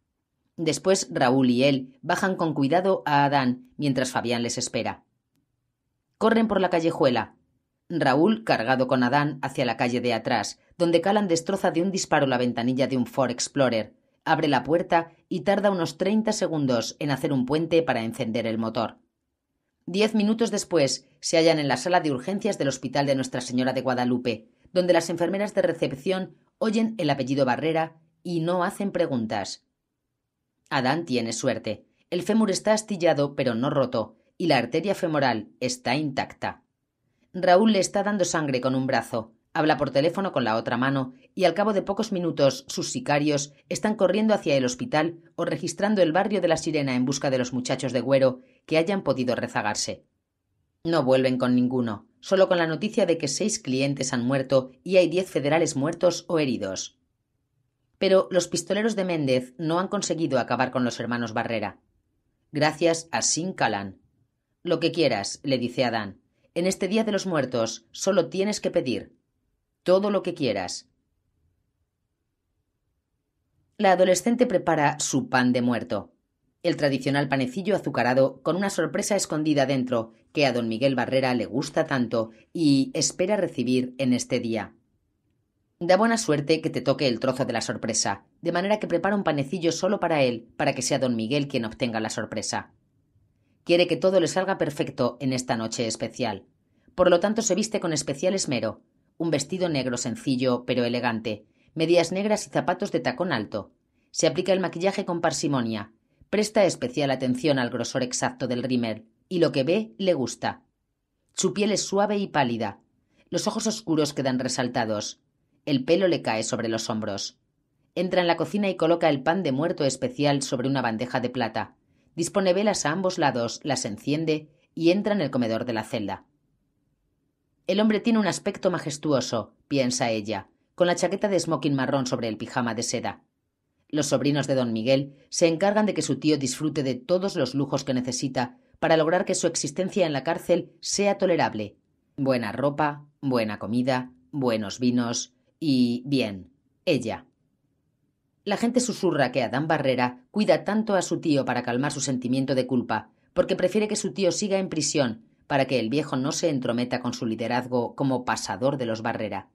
Después Raúl y él bajan con cuidado a Adán mientras Fabián les espera. Corren por la callejuela, Raúl, cargado con Adán, hacia la calle de atrás, donde Calan destroza de un disparo la ventanilla de un Ford Explorer, abre la puerta y tarda unos 30 segundos en hacer un puente para encender el motor. Diez minutos después, se hallan en la sala de urgencias del Hospital de Nuestra Señora de Guadalupe, donde las enfermeras de recepción oyen el apellido Barrera y no hacen preguntas. Adán tiene suerte. El fémur está astillado pero no roto, y la arteria femoral está intacta. Raúl le está dando sangre con un brazo, habla por teléfono con la otra mano, y al cabo de pocos minutos sus sicarios están corriendo hacia el hospital o registrando el barrio de la sirena en busca de los muchachos de Güero que hayan podido rezagarse. No vuelven con ninguno, solo con la noticia de que seis clientes han muerto y hay diez federales muertos o heridos. Pero los pistoleros de Méndez no han conseguido acabar con los hermanos Barrera. Gracias a Sin Calan. Lo que quieras, le dice Adán. En este Día de los Muertos solo tienes que pedir todo lo que quieras. La adolescente prepara su pan de muerto, el tradicional panecillo azucarado con una sorpresa escondida dentro que a don Miguel Barrera le gusta tanto y espera recibir en este día. Da buena suerte que te toque el trozo de la sorpresa, de manera que prepara un panecillo solo para él, para que sea don Miguel quien obtenga la sorpresa. Quiere que todo le salga perfecto en esta noche especial. Por lo tanto, se viste con especial esmero. Un vestido negro sencillo, pero elegante, medias negras y zapatos de tacón alto. Se aplica el maquillaje con parsimonia. Presta especial atención al grosor exacto del rímel, y lo que ve le gusta. Su piel es suave y pálida. Los ojos oscuros quedan resaltados. El pelo le cae sobre los hombros. Entra en la cocina y coloca el pan de muerto especial sobre una bandeja de plata dispone velas a ambos lados, las enciende y entra en el comedor de la celda. El hombre tiene un aspecto majestuoso, piensa ella, con la chaqueta de smoking marrón sobre el pijama de seda. Los sobrinos de don Miguel se encargan de que su tío disfrute de todos los lujos que necesita para lograr que su existencia en la cárcel sea tolerable. Buena ropa, buena comida, buenos vinos y bien, ella. La gente susurra que Adán Barrera cuida tanto a su tío para calmar su sentimiento de culpa, porque prefiere que su tío siga en prisión para que el viejo no se entrometa con su liderazgo como pasador de los Barrera.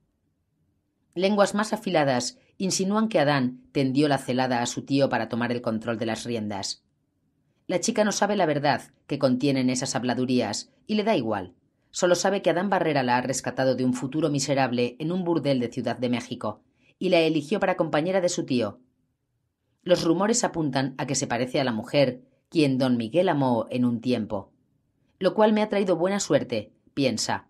Lenguas más afiladas insinúan que Adán tendió la celada a su tío para tomar el control de las riendas. La chica no sabe la verdad que contienen esas habladurías y le da igual. Solo sabe que Adán Barrera la ha rescatado de un futuro miserable en un burdel de Ciudad de México y la eligió para compañera de su tío. Los rumores apuntan a que se parece a la mujer, quien don Miguel amó en un tiempo. Lo cual me ha traído buena suerte, piensa.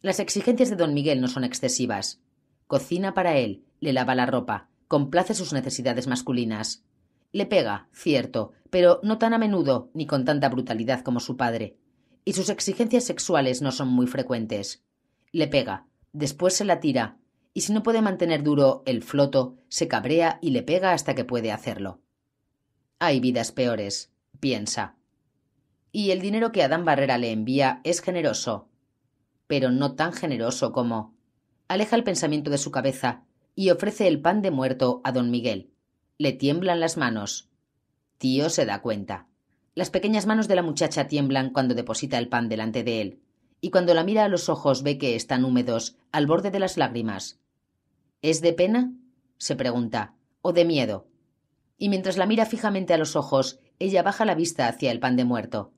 Las exigencias de don Miguel no son excesivas. Cocina para él, le lava la ropa, complace sus necesidades masculinas. Le pega, cierto, pero no tan a menudo ni con tanta brutalidad como su padre. Y sus exigencias sexuales no son muy frecuentes. Le pega, después se la tira, y si no puede mantener duro el floto, se cabrea y le pega hasta que puede hacerlo. Hay vidas peores, piensa. Y el dinero que Adán Barrera le envía es generoso, pero no tan generoso como. Aleja el pensamiento de su cabeza y ofrece el pan de muerto a don Miguel. Le tiemblan las manos. Tío se da cuenta. Las pequeñas manos de la muchacha tiemblan cuando deposita el pan delante de él, y cuando la mira a los ojos ve que están húmedos, al borde de las lágrimas. ¿Es de pena? se pregunta. ¿O de miedo? Y mientras la mira fijamente a los ojos, ella baja la vista hacia el pan de muerto.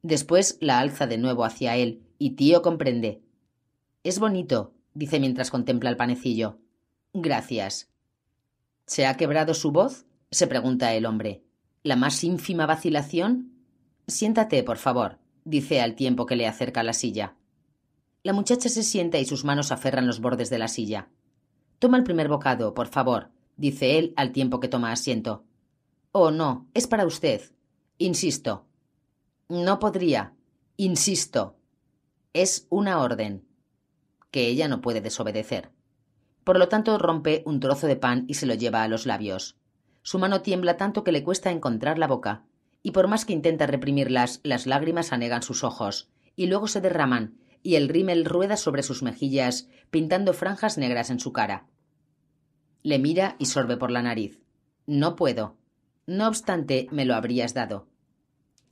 Después la alza de nuevo hacia él, y tío comprende. Es bonito, dice mientras contempla el panecillo. Gracias. ¿Se ha quebrado su voz? se pregunta el hombre. ¿La más ínfima vacilación? Siéntate, por favor, dice al tiempo que le acerca la silla. La muchacha se sienta y sus manos aferran los bordes de la silla. Toma el primer bocado, por favor, dice él al tiempo que toma asiento. Oh, no, es para usted. Insisto. No podría. Insisto. Es una orden que ella no puede desobedecer. Por lo tanto, rompe un trozo de pan y se lo lleva a los labios. Su mano tiembla tanto que le cuesta encontrar la boca, y por más que intenta reprimirlas, las lágrimas anegan sus ojos, y luego se derraman, y el rímel rueda sobre sus mejillas, pintando franjas negras en su cara. Le mira y sorbe por la nariz. No puedo. No obstante, me lo habrías dado.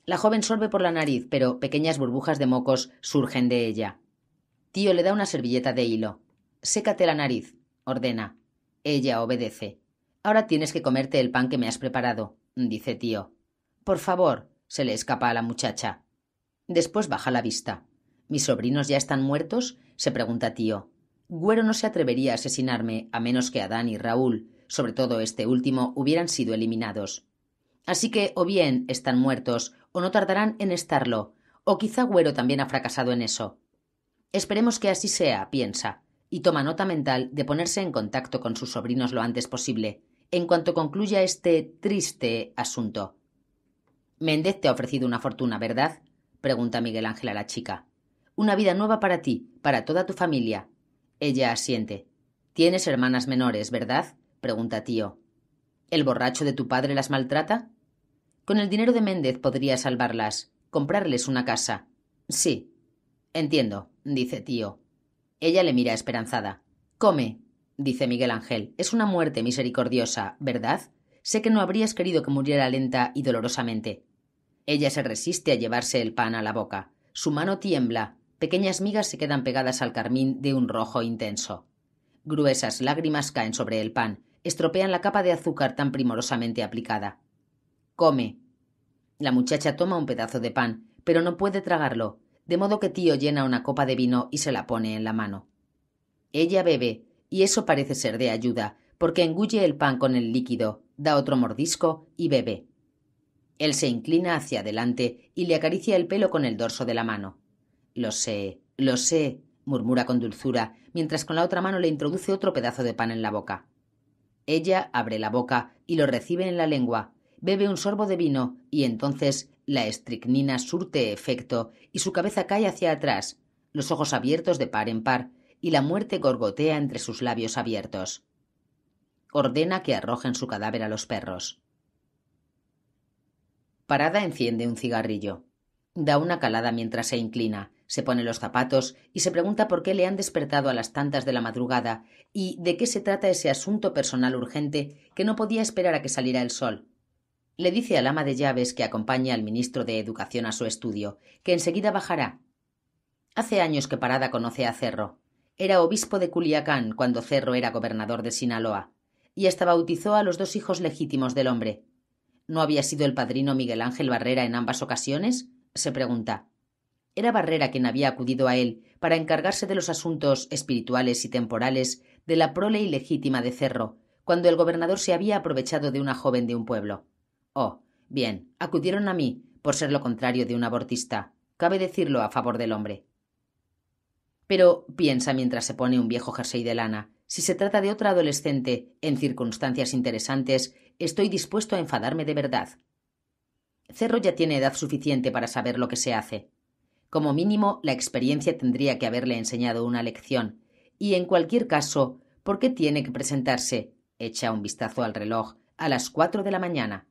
La joven sorbe por la nariz, pero pequeñas burbujas de mocos surgen de ella. Tío le da una servilleta de hilo. Sécate la nariz, ordena. Ella obedece. Ahora tienes que comerte el pan que me has preparado, dice tío. Por favor, se le escapa a la muchacha. Después baja la vista. ¿Mis sobrinos ya están muertos? se pregunta tío. Güero no se atrevería a asesinarme a menos que Adán y Raúl, sobre todo este último, hubieran sido eliminados. Así que o bien están muertos o no tardarán en estarlo, o quizá Güero también ha fracasado en eso. Esperemos que así sea, piensa, y toma nota mental de ponerse en contacto con sus sobrinos lo antes posible, en cuanto concluya este triste asunto. Méndez te ha ofrecido una fortuna, ¿verdad? pregunta Miguel Ángel a la chica una vida nueva para ti, para toda tu familia. Ella asiente. Tienes hermanas menores, ¿verdad? pregunta tío. ¿El borracho de tu padre las maltrata? Con el dinero de Méndez podría salvarlas, comprarles una casa. Sí. Entiendo, dice tío. Ella le mira esperanzada. Come, dice Miguel Ángel. Es una muerte misericordiosa, ¿verdad? Sé que no habrías querido que muriera lenta y dolorosamente. Ella se resiste a llevarse el pan a la boca. Su mano tiembla, Pequeñas migas se quedan pegadas al carmín de un rojo intenso. Gruesas lágrimas caen sobre el pan, estropean la capa de azúcar tan primorosamente aplicada. Come. La muchacha toma un pedazo de pan, pero no puede tragarlo, de modo que tío llena una copa de vino y se la pone en la mano. Ella bebe, y eso parece ser de ayuda, porque engulle el pan con el líquido, da otro mordisco y bebe. Él se inclina hacia adelante y le acaricia el pelo con el dorso de la mano. Lo sé, lo sé, murmura con dulzura, mientras con la otra mano le introduce otro pedazo de pan en la boca. Ella abre la boca y lo recibe en la lengua, bebe un sorbo de vino y entonces la estricnina surte efecto y su cabeza cae hacia atrás, los ojos abiertos de par en par, y la muerte gorgotea entre sus labios abiertos. Ordena que arrojen su cadáver a los perros. Parada enciende un cigarrillo. Da una calada mientras se inclina. Se pone los zapatos y se pregunta por qué le han despertado a las tantas de la madrugada y de qué se trata ese asunto personal urgente que no podía esperar a que saliera el sol. Le dice al ama de llaves que acompaña al ministro de Educación a su estudio, que enseguida bajará. Hace años que Parada conoce a Cerro. Era obispo de Culiacán cuando Cerro era gobernador de Sinaloa, y hasta bautizó a los dos hijos legítimos del hombre. ¿No había sido el padrino Miguel Ángel Barrera en ambas ocasiones? se pregunta. Era Barrera quien había acudido a él para encargarse de los asuntos espirituales y temporales de la prole ilegítima de Cerro, cuando el gobernador se había aprovechado de una joven de un pueblo. Oh, bien, acudieron a mí, por ser lo contrario de un abortista. Cabe decirlo a favor del hombre. Pero piensa mientras se pone un viejo jersey de lana. Si se trata de otra adolescente, en circunstancias interesantes, estoy dispuesto a enfadarme de verdad. Cerro ya tiene edad suficiente para saber lo que se hace. Como mínimo, la experiencia tendría que haberle enseñado una lección. Y en cualquier caso, ¿por qué tiene que presentarse? Echa un vistazo al reloj. A las cuatro de la mañana.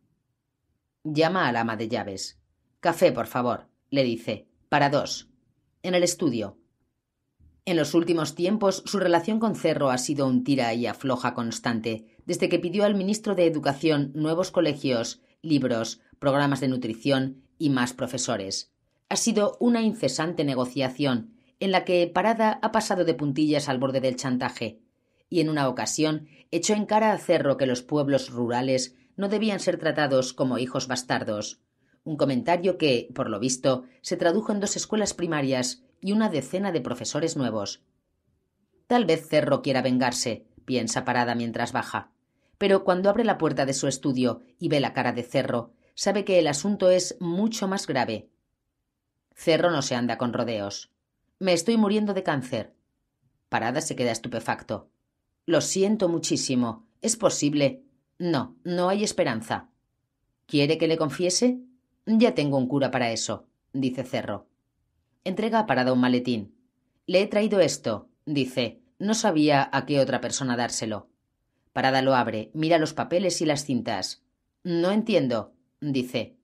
Llama al ama de llaves. Café, por favor, le dice. Para dos. En el estudio. En los últimos tiempos, su relación con Cerro ha sido un tira y afloja constante, desde que pidió al ministro de Educación nuevos colegios, libros, programas de nutrición y más profesores ha sido una incesante negociación, en la que Parada ha pasado de puntillas al borde del chantaje, y en una ocasión echó en cara a Cerro que los pueblos rurales no debían ser tratados como hijos bastardos, un comentario que, por lo visto, se tradujo en dos escuelas primarias y una decena de profesores nuevos. Tal vez Cerro quiera vengarse, piensa Parada mientras baja, pero cuando abre la puerta de su estudio y ve la cara de Cerro, sabe que el asunto es mucho más grave. Cerro no se anda con rodeos. Me estoy muriendo de cáncer. Parada se queda estupefacto. Lo siento muchísimo. ¿Es posible? No, no hay esperanza. ¿Quiere que le confiese? Ya tengo un cura para eso, dice Cerro. Entrega a Parada un maletín. Le he traído esto, dice. No sabía a qué otra persona dárselo. Parada lo abre, mira los papeles y las cintas. No entiendo, dice.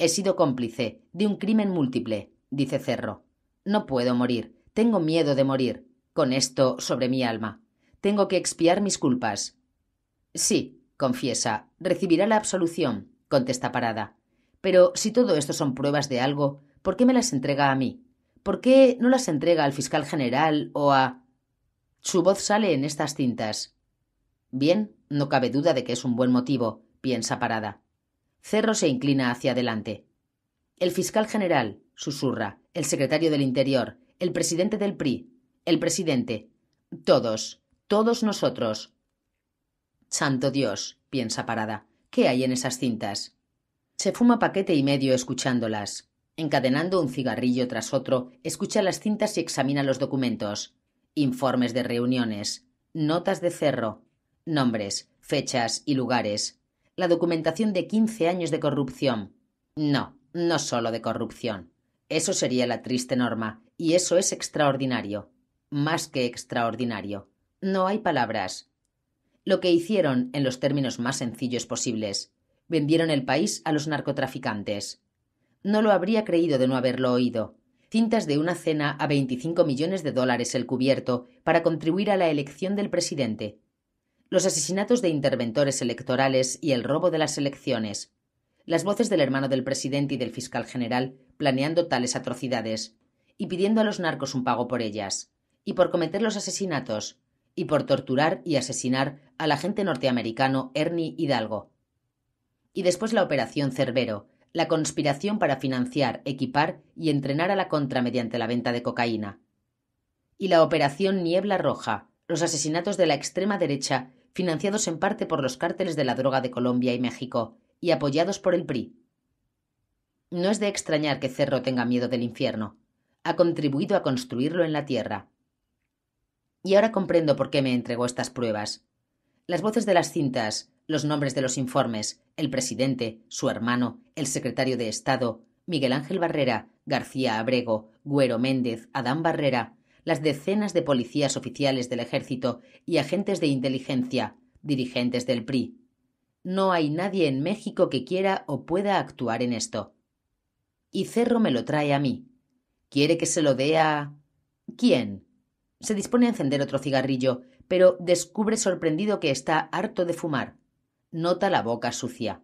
He sido cómplice de un crimen múltiple, dice Cerro. No puedo morir. Tengo miedo de morir. Con esto sobre mi alma. Tengo que expiar mis culpas. Sí, confiesa, recibirá la absolución, contesta Parada. Pero si todo esto son pruebas de algo, ¿por qué me las entrega a mí? ¿Por qué no las entrega al fiscal general o a... Su voz sale en estas cintas. Bien, no cabe duda de que es un buen motivo, piensa Parada. Cerro se inclina hacia adelante. El fiscal general, susurra, el secretario del Interior, el presidente del PRI, el presidente. Todos, todos nosotros. Santo Dios, piensa parada. ¿Qué hay en esas cintas? Se fuma paquete y medio escuchándolas. Encadenando un cigarrillo tras otro, escucha las cintas y examina los documentos. Informes de reuniones, notas de cerro, nombres, fechas y lugares la documentación de quince años de corrupción. No, no solo de corrupción. Eso sería la triste norma, y eso es extraordinario. Más que extraordinario. No hay palabras. Lo que hicieron en los términos más sencillos posibles. Vendieron el país a los narcotraficantes. No lo habría creído de no haberlo oído. Cintas de una cena a veinticinco millones de dólares el cubierto para contribuir a la elección del presidente los asesinatos de interventores electorales y el robo de las elecciones, las voces del hermano del presidente y del fiscal general planeando tales atrocidades, y pidiendo a los narcos un pago por ellas, y por cometer los asesinatos, y por torturar y asesinar al agente norteamericano Ernie Hidalgo. Y después la operación Cerbero, la conspiración para financiar, equipar y entrenar a la contra mediante la venta de cocaína. Y la operación Niebla Roja, los asesinatos de la extrema derecha financiados en parte por los cárteles de la droga de Colombia y México, y apoyados por el PRI. No es de extrañar que Cerro tenga miedo del infierno. Ha contribuido a construirlo en la tierra. Y ahora comprendo por qué me entregó estas pruebas. Las voces de las cintas, los nombres de los informes, el presidente, su hermano, el secretario de Estado, Miguel Ángel Barrera, García Abrego, Güero Méndez, Adán Barrera, las decenas de policías oficiales del ejército y agentes de inteligencia, dirigentes del PRI. No hay nadie en México que quiera o pueda actuar en esto. Y Cerro me lo trae a mí. Quiere que se lo dé a. ¿Quién? Se dispone a encender otro cigarrillo, pero descubre sorprendido que está harto de fumar. Nota la boca sucia.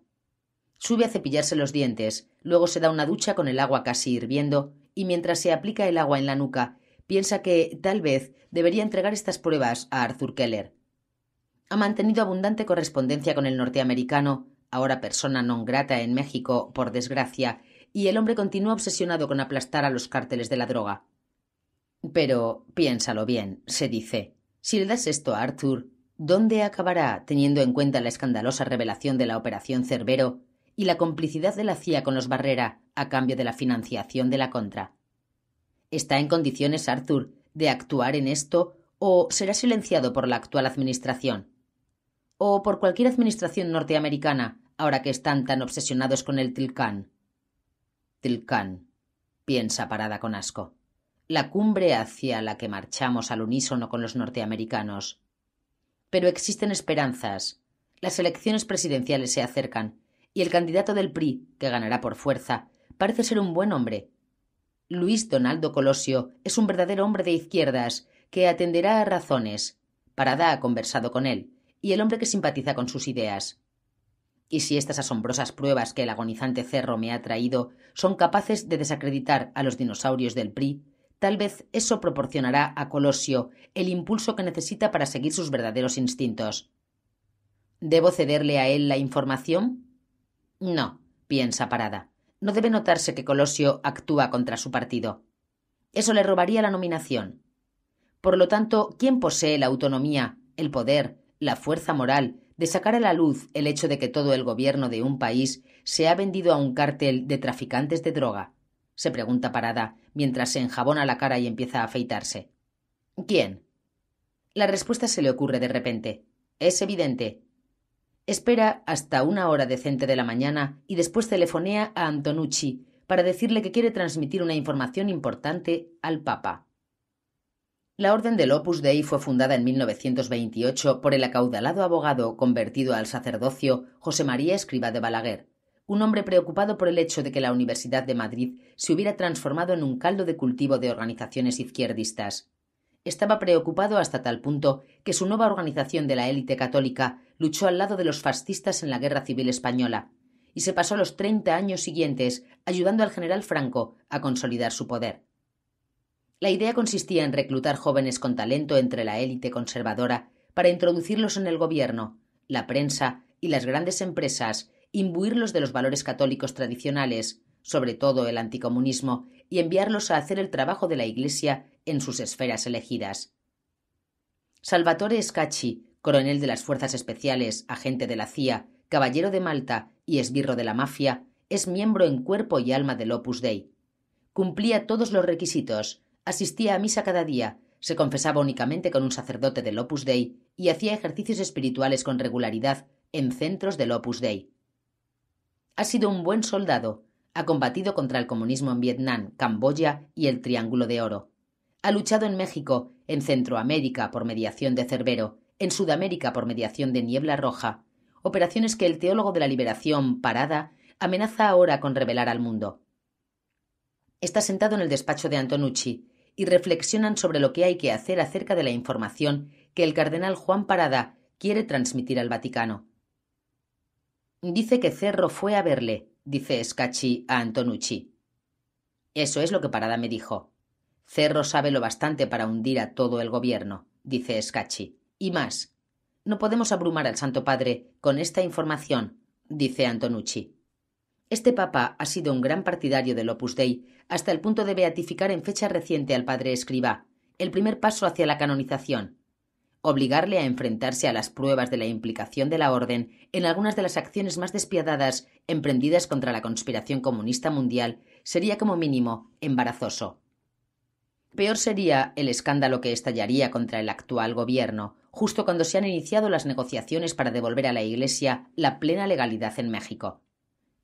Sube a cepillarse los dientes, luego se da una ducha con el agua casi hirviendo, y mientras se aplica el agua en la nuca, piensa que, tal vez, debería entregar estas pruebas a Arthur Keller. Ha mantenido abundante correspondencia con el norteamericano, ahora persona non grata en México, por desgracia, y el hombre continúa obsesionado con aplastar a los cárteles de la droga. Pero piénsalo bien, se dice. Si le das esto a Arthur, ¿dónde acabará, teniendo en cuenta la escandalosa revelación de la Operación Cerbero y la complicidad de la CIA con los Barrera a cambio de la financiación de la contra? ¿Está en condiciones Arthur de actuar en esto o será silenciado por la actual Administración? ¿O por cualquier Administración norteamericana, ahora que están tan obsesionados con el Tilcán? Tilcán, piensa parada con asco. La cumbre hacia la que marchamos al unísono con los norteamericanos. Pero existen esperanzas. Las elecciones presidenciales se acercan y el candidato del PRI, que ganará por fuerza, parece ser un buen hombre, Luis Donaldo Colosio es un verdadero hombre de izquierdas que atenderá a razones. Parada ha conversado con él, y el hombre que simpatiza con sus ideas. Y si estas asombrosas pruebas que el agonizante cerro me ha traído son capaces de desacreditar a los dinosaurios del PRI, tal vez eso proporcionará a Colosio el impulso que necesita para seguir sus verdaderos instintos. ¿Debo cederle a él la información? No, piensa Parada no debe notarse que Colosio actúa contra su partido. Eso le robaría la nominación. Por lo tanto, ¿quién posee la autonomía, el poder, la fuerza moral de sacar a la luz el hecho de que todo el gobierno de un país se ha vendido a un cártel de traficantes de droga? se pregunta Parada, mientras se enjabona la cara y empieza a afeitarse. ¿Quién? La respuesta se le ocurre de repente. Es evidente. Espera hasta una hora decente de la mañana y después telefonea a Antonucci para decirle que quiere transmitir una información importante al Papa. La Orden del Opus Dei fue fundada en 1928 por el acaudalado abogado convertido al sacerdocio José María Escriba de Balaguer, un hombre preocupado por el hecho de que la Universidad de Madrid se hubiera transformado en un caldo de cultivo de organizaciones izquierdistas estaba preocupado hasta tal punto que su nueva organización de la élite católica luchó al lado de los fascistas en la Guerra Civil Española y se pasó los 30 años siguientes ayudando al general Franco a consolidar su poder. La idea consistía en reclutar jóvenes con talento entre la élite conservadora para introducirlos en el gobierno, la prensa y las grandes empresas, imbuirlos de los valores católicos tradicionales sobre todo el anticomunismo, y enviarlos a hacer el trabajo de la Iglesia en sus esferas elegidas. Salvatore Scacci, coronel de las Fuerzas Especiales, agente de la CIA, caballero de Malta y esbirro de la mafia, es miembro en cuerpo y alma del Opus Dei. Cumplía todos los requisitos, asistía a misa cada día, se confesaba únicamente con un sacerdote del Opus Dei y hacía ejercicios espirituales con regularidad en centros del Opus Dei. Ha sido un buen soldado, ha combatido contra el comunismo en Vietnam, Camboya y el Triángulo de Oro. Ha luchado en México, en Centroamérica por mediación de Cerbero, en Sudamérica por mediación de Niebla Roja, operaciones que el teólogo de la liberación, Parada, amenaza ahora con revelar al mundo. Está sentado en el despacho de Antonucci y reflexionan sobre lo que hay que hacer acerca de la información que el cardenal Juan Parada quiere transmitir al Vaticano. Dice que Cerro fue a verle, dice Scacchi a Antonucci. Eso es lo que Parada me dijo. Cerro sabe lo bastante para hundir a todo el gobierno, dice Scacchi. Y más. No podemos abrumar al Santo Padre con esta información, dice Antonucci. Este papa ha sido un gran partidario del Opus Dei, hasta el punto de beatificar en fecha reciente al padre Escriba, el primer paso hacia la canonización obligarle a enfrentarse a las pruebas de la implicación de la Orden en algunas de las acciones más despiadadas emprendidas contra la conspiración comunista mundial sería como mínimo embarazoso. Peor sería el escándalo que estallaría contra el actual gobierno, justo cuando se han iniciado las negociaciones para devolver a la Iglesia la plena legalidad en México.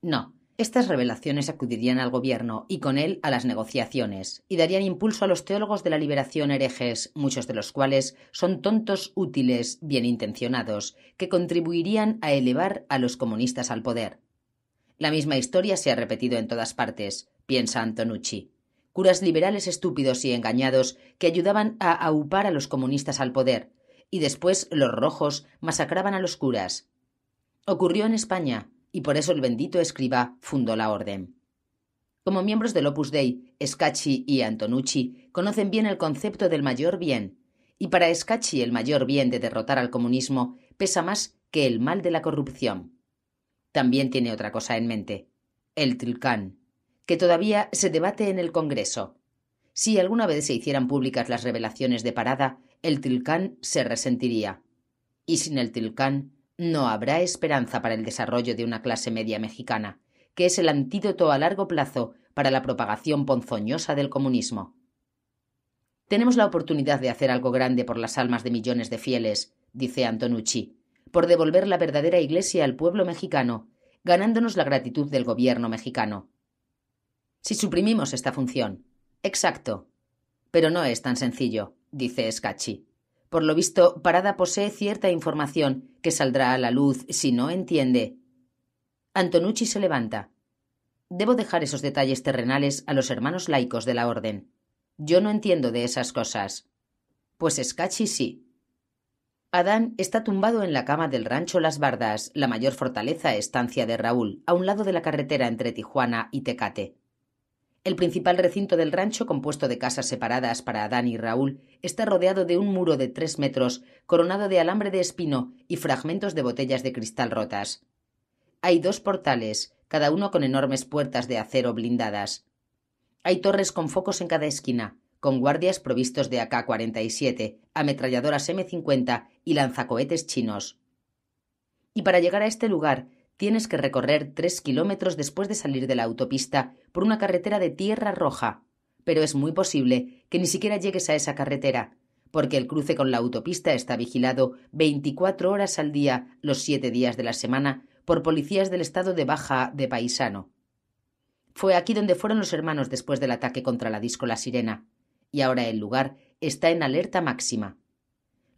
No, estas revelaciones acudirían al gobierno y con él a las negociaciones, y darían impulso a los teólogos de la liberación herejes, muchos de los cuales son tontos útiles, bien intencionados, que contribuirían a elevar a los comunistas al poder. La misma historia se ha repetido en todas partes, piensa Antonucci. Curas liberales estúpidos y engañados que ayudaban a aupar a los comunistas al poder, y después los rojos masacraban a los curas. Ocurrió en España, y por eso el bendito escriba fundó la orden. Como miembros del Opus Dei, Scacci y Antonucci conocen bien el concepto del mayor bien, y para Scacci el mayor bien de derrotar al comunismo pesa más que el mal de la corrupción. También tiene otra cosa en mente, el Trilcán, que todavía se debate en el Congreso. Si alguna vez se hicieran públicas las revelaciones de Parada, el Trilcán se resentiría. Y sin el Trilcán, no habrá esperanza para el desarrollo de una clase media mexicana, que es el antídoto a largo plazo para la propagación ponzoñosa del comunismo. Tenemos la oportunidad de hacer algo grande por las almas de millones de fieles, dice Antonucci, por devolver la verdadera Iglesia al pueblo mexicano, ganándonos la gratitud del gobierno mexicano. Si suprimimos esta función. Exacto. Pero no es tan sencillo, dice Escachi. Por lo visto, Parada posee cierta información que saldrá a la luz si no entiende. Antonucci se levanta. Debo dejar esos detalles terrenales a los hermanos laicos de la Orden. Yo no entiendo de esas cosas. Pues Escachi sí. Adán está tumbado en la cama del rancho Las Bardas, la mayor fortaleza estancia de Raúl, a un lado de la carretera entre Tijuana y Tecate. El principal recinto del rancho, compuesto de casas separadas para Adán y Raúl, está rodeado de un muro de tres metros, coronado de alambre de espino y fragmentos de botellas de cristal rotas. Hay dos portales, cada uno con enormes puertas de acero blindadas. Hay torres con focos en cada esquina, con guardias provistos de AK-47, ametralladoras M50 y lanzacohetes chinos. Y para llegar a este lugar, tienes que recorrer tres kilómetros después de salir de la autopista por una carretera de tierra roja, pero es muy posible que ni siquiera llegues a esa carretera, porque el cruce con la autopista está vigilado 24 horas al día, los siete días de la semana, por policías del estado de Baja de Paisano. Fue aquí donde fueron los hermanos después del ataque contra la disco La Sirena, y ahora el lugar está en alerta máxima.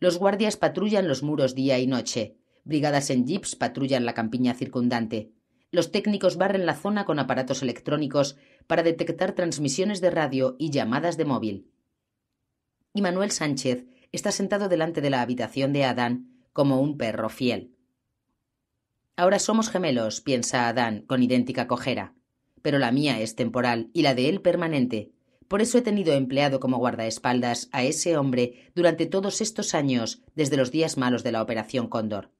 Los guardias patrullan los muros día y noche, Brigadas en jeeps patrullan la campiña circundante. Los técnicos barren la zona con aparatos electrónicos para detectar transmisiones de radio y llamadas de móvil. Y Manuel Sánchez está sentado delante de la habitación de Adán como un perro fiel. Ahora somos gemelos, piensa Adán con idéntica cojera. Pero la mía es temporal y la de él permanente. Por eso he tenido empleado como guardaespaldas a ese hombre durante todos estos años, desde los días malos de la Operación Cóndor.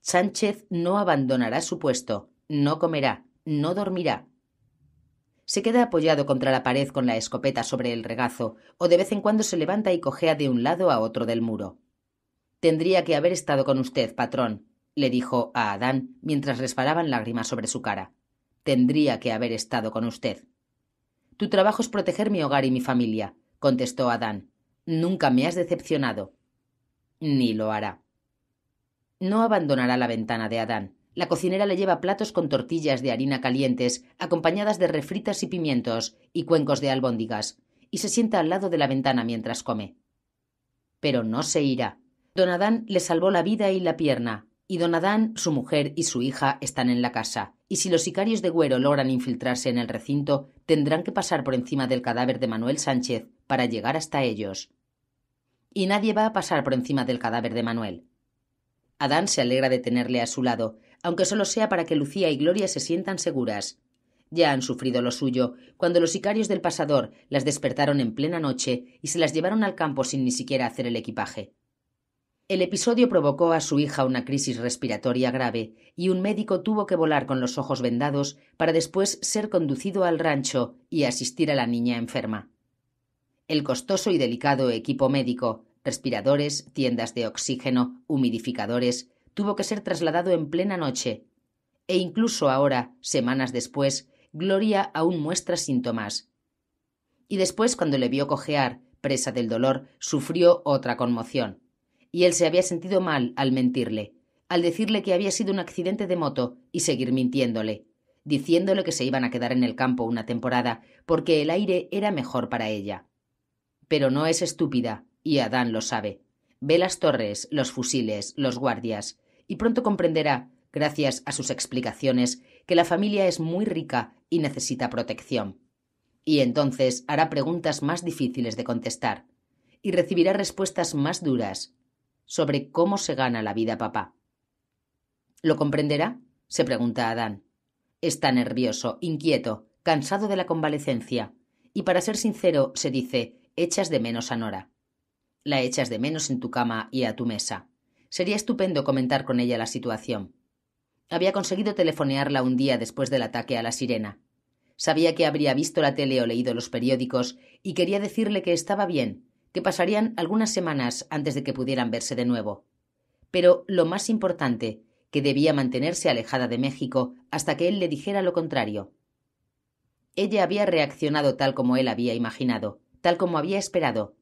Sánchez no abandonará su puesto, no comerá, no dormirá. Se queda apoyado contra la pared con la escopeta sobre el regazo, o de vez en cuando se levanta y cojea de un lado a otro del muro. Tendría que haber estado con usted, patrón, le dijo a Adán mientras resbalaban lágrimas sobre su cara. Tendría que haber estado con usted. Tu trabajo es proteger mi hogar y mi familia, contestó Adán. Nunca me has decepcionado. Ni lo hará. No abandonará la ventana de Adán. La cocinera le lleva platos con tortillas de harina calientes, acompañadas de refritas y pimientos, y cuencos de albóndigas, y se sienta al lado de la ventana mientras come. Pero no se irá. Don Adán le salvó la vida y la pierna, y don Adán, su mujer y su hija están en la casa, y si los sicarios de Güero logran infiltrarse en el recinto, tendrán que pasar por encima del cadáver de Manuel Sánchez para llegar hasta ellos. Y nadie va a pasar por encima del cadáver de Manuel. Adán se alegra de tenerle a su lado, aunque solo sea para que Lucía y Gloria se sientan seguras. Ya han sufrido lo suyo, cuando los sicarios del pasador las despertaron en plena noche y se las llevaron al campo sin ni siquiera hacer el equipaje. El episodio provocó a su hija una crisis respiratoria grave, y un médico tuvo que volar con los ojos vendados para después ser conducido al rancho y asistir a la niña enferma. El costoso y delicado equipo médico, respiradores, tiendas de oxígeno, humidificadores, tuvo que ser trasladado en plena noche. E incluso ahora, semanas después, Gloria aún muestra síntomas. Y después, cuando le vio cojear, presa del dolor, sufrió otra conmoción. Y él se había sentido mal al mentirle, al decirle que había sido un accidente de moto y seguir mintiéndole, diciéndole que se iban a quedar en el campo una temporada porque el aire era mejor para ella. Pero no es estúpida, y Adán lo sabe. Ve las torres, los fusiles, los guardias, y pronto comprenderá, gracias a sus explicaciones, que la familia es muy rica y necesita protección. Y entonces hará preguntas más difíciles de contestar, y recibirá respuestas más duras sobre cómo se gana la vida papá. ¿Lo comprenderá? se pregunta Adán. Está nervioso, inquieto, cansado de la convalecencia, y para ser sincero, se dice, echas de menos a Nora. La echas de menos en tu cama y a tu mesa. Sería estupendo comentar con ella la situación. Había conseguido telefonearla un día después del ataque a la sirena. Sabía que habría visto la tele o leído los periódicos y quería decirle que estaba bien, que pasarían algunas semanas antes de que pudieran verse de nuevo. Pero lo más importante, que debía mantenerse alejada de México hasta que él le dijera lo contrario. Ella había reaccionado tal como él había imaginado, tal como había esperado,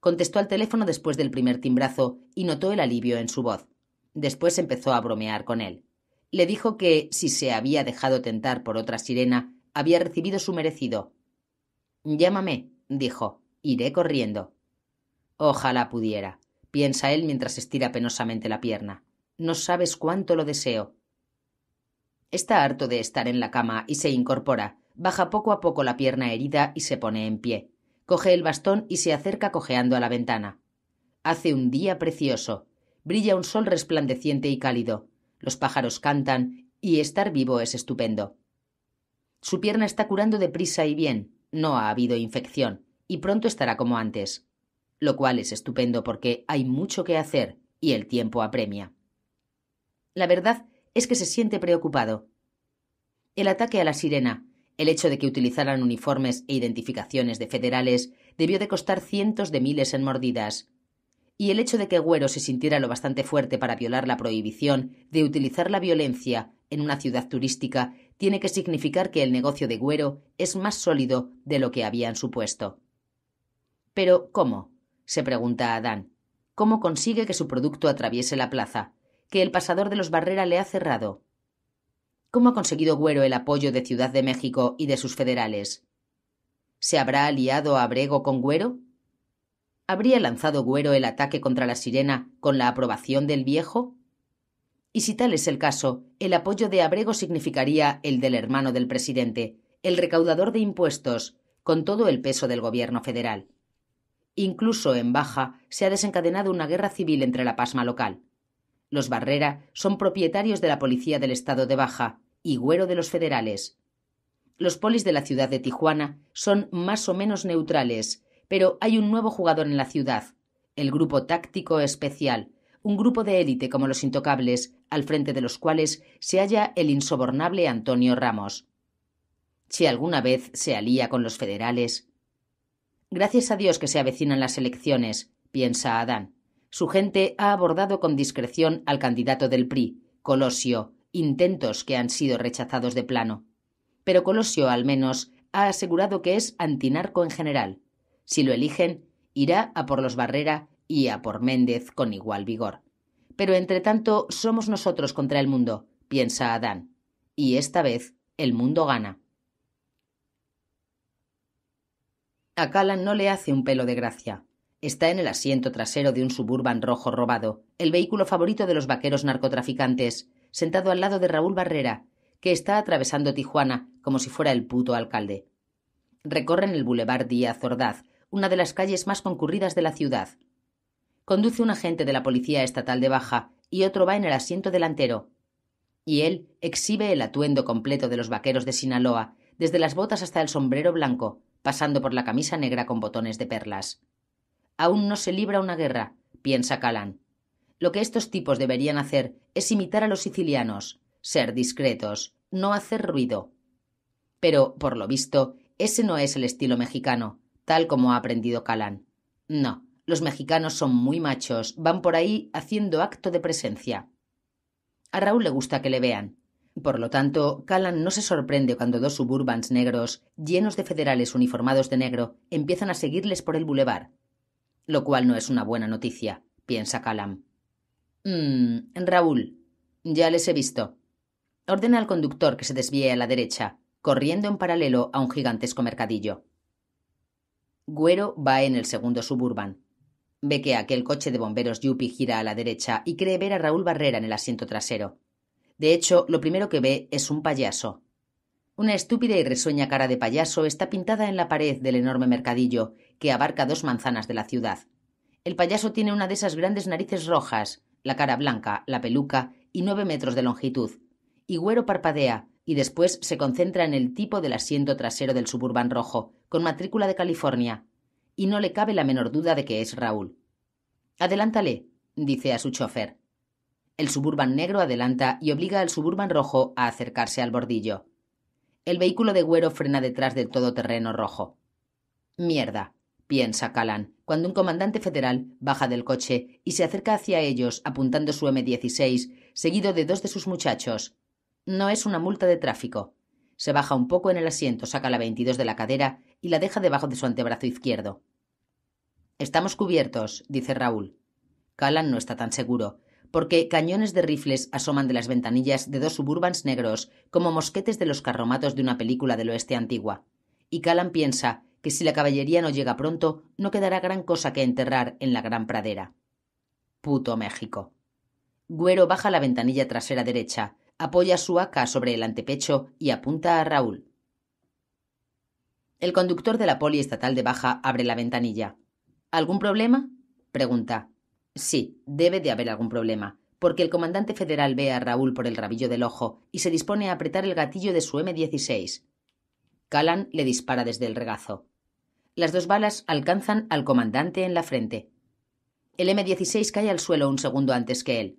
Contestó al teléfono después del primer timbrazo y notó el alivio en su voz. Después empezó a bromear con él. Le dijo que, si se había dejado tentar por otra sirena, había recibido su merecido. Llámame, dijo. Iré corriendo. Ojalá pudiera, piensa él mientras estira penosamente la pierna. No sabes cuánto lo deseo. Está harto de estar en la cama y se incorpora, baja poco a poco la pierna herida y se pone en pie. Coge el bastón y se acerca cojeando a la ventana. Hace un día precioso. Brilla un sol resplandeciente y cálido. Los pájaros cantan y estar vivo es estupendo. Su pierna está curando deprisa y bien. No ha habido infección y pronto estará como antes. Lo cual es estupendo porque hay mucho que hacer y el tiempo apremia. La verdad es que se siente preocupado. El ataque a la sirena, el hecho de que utilizaran uniformes e identificaciones de federales debió de costar cientos de miles en mordidas. Y el hecho de que Güero se sintiera lo bastante fuerte para violar la prohibición de utilizar la violencia en una ciudad turística tiene que significar que el negocio de Güero es más sólido de lo que habían supuesto. Pero, ¿cómo? se pregunta Adán. ¿Cómo consigue que su producto atraviese la plaza? Que el pasador de los Barrera le ha cerrado. ¿Cómo ha conseguido Güero el apoyo de Ciudad de México y de sus federales? ¿Se habrá aliado Abrego con Güero? ¿Habría lanzado Güero el ataque contra la sirena con la aprobación del viejo? Y si tal es el caso, el apoyo de Abrego significaría el del hermano del presidente, el recaudador de impuestos, con todo el peso del gobierno federal. Incluso en Baja se ha desencadenado una guerra civil entre la pasma local. Los Barrera son propietarios de la Policía del Estado de Baja y Güero de los Federales. Los polis de la ciudad de Tijuana son más o menos neutrales, pero hay un nuevo jugador en la ciudad, el Grupo Táctico Especial, un grupo de élite como los intocables, al frente de los cuales se halla el insobornable Antonio Ramos. Si alguna vez se alía con los federales. Gracias a Dios que se avecinan las elecciones, piensa Adán su gente ha abordado con discreción al candidato del PRI, Colosio, intentos que han sido rechazados de plano. Pero Colosio, al menos, ha asegurado que es antinarco en general. Si lo eligen, irá a por los Barrera y a por Méndez con igual vigor. Pero entre tanto, somos nosotros contra el mundo, piensa Adán. Y esta vez, el mundo gana. A Calan no le hace un pelo de gracia. Está en el asiento trasero de un suburban rojo robado, el vehículo favorito de los vaqueros narcotraficantes, sentado al lado de Raúl Barrera, que está atravesando Tijuana como si fuera el puto alcalde. Recorren el Boulevard Díaz Ordaz, una de las calles más concurridas de la ciudad. Conduce un agente de la Policía Estatal de Baja y otro va en el asiento delantero. Y él exhibe el atuendo completo de los vaqueros de Sinaloa, desde las botas hasta el sombrero blanco, pasando por la camisa negra con botones de perlas. Aún no se libra una guerra, piensa Calán. Lo que estos tipos deberían hacer es imitar a los sicilianos, ser discretos, no hacer ruido. Pero, por lo visto, ese no es el estilo mexicano, tal como ha aprendido Calán. No, los mexicanos son muy machos, van por ahí haciendo acto de presencia. A Raúl le gusta que le vean. Por lo tanto, Callan no se sorprende cuando dos suburbans negros, llenos de federales uniformados de negro, empiezan a seguirles por el bulevar lo cual no es una buena noticia, piensa Calam. Mmm, Raúl, ya les he visto. Ordena al conductor que se desvíe a la derecha, corriendo en paralelo a un gigantesco mercadillo. Güero va en el segundo suburban. Ve que aquel coche de bomberos Yuppie gira a la derecha y cree ver a Raúl Barrera en el asiento trasero. De hecho, lo primero que ve es un payaso. Una estúpida y risueña cara de payaso está pintada en la pared del enorme mercadillo que abarca dos manzanas de la ciudad. El payaso tiene una de esas grandes narices rojas, la cara blanca, la peluca y nueve metros de longitud. Y Güero parpadea, y después se concentra en el tipo del asiento trasero del suburban rojo, con matrícula de California, y no le cabe la menor duda de que es Raúl. Adelántale, dice a su chofer. El suburban negro adelanta y obliga al suburban rojo a acercarse al bordillo. El vehículo de Güero frena detrás del todoterreno rojo. Mierda, piensa Calan, cuando un comandante federal baja del coche y se acerca hacia ellos apuntando su M16, seguido de dos de sus muchachos. No es una multa de tráfico. Se baja un poco en el asiento, saca la 22 de la cadera y la deja debajo de su antebrazo izquierdo. Estamos cubiertos, dice Raúl. Calan no está tan seguro, porque cañones de rifles asoman de las ventanillas de dos suburbans negros como mosquetes de los carromatos de una película del oeste antigua. Y Calan piensa que si la caballería no llega pronto, no quedará gran cosa que enterrar en la gran pradera. Puto México. Güero baja la ventanilla trasera derecha, apoya su ACA sobre el antepecho y apunta a Raúl. El conductor de la poliestatal de Baja abre la ventanilla. ¿Algún problema? pregunta. Sí, debe de haber algún problema, porque el comandante federal ve a Raúl por el rabillo del ojo y se dispone a apretar el gatillo de su M16. Calan le dispara desde el regazo. Las dos balas alcanzan al comandante en la frente. El M-16 cae al suelo un segundo antes que él.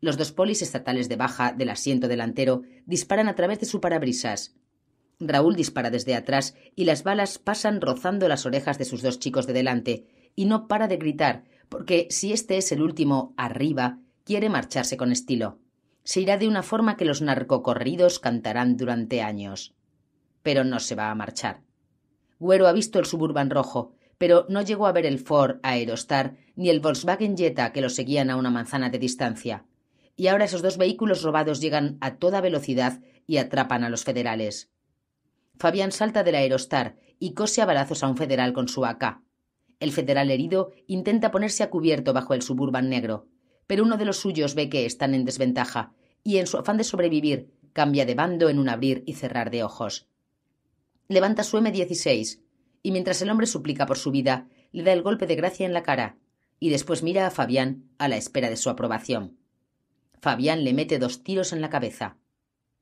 Los dos polis estatales de baja del asiento delantero disparan a través de su parabrisas. Raúl dispara desde atrás y las balas pasan rozando las orejas de sus dos chicos de delante, y no para de gritar, porque si este es el último arriba, quiere marcharse con estilo. Se irá de una forma que los narcocorridos cantarán durante años. Pero no se va a marchar. Güero ha visto el suburban rojo, pero no llegó a ver el Ford Aerostar ni el Volkswagen Jetta que lo seguían a una manzana de distancia. Y ahora esos dos vehículos robados llegan a toda velocidad y atrapan a los federales. Fabián salta del Aerostar y cose a balazos a un federal con su AK. El federal herido intenta ponerse a cubierto bajo el suburban negro, pero uno de los suyos ve que están en desventaja y en su afán de sobrevivir cambia de bando en un abrir y cerrar de ojos levanta su M16 y mientras el hombre suplica por su vida, le da el golpe de gracia en la cara y después mira a Fabián a la espera de su aprobación. Fabián le mete dos tiros en la cabeza.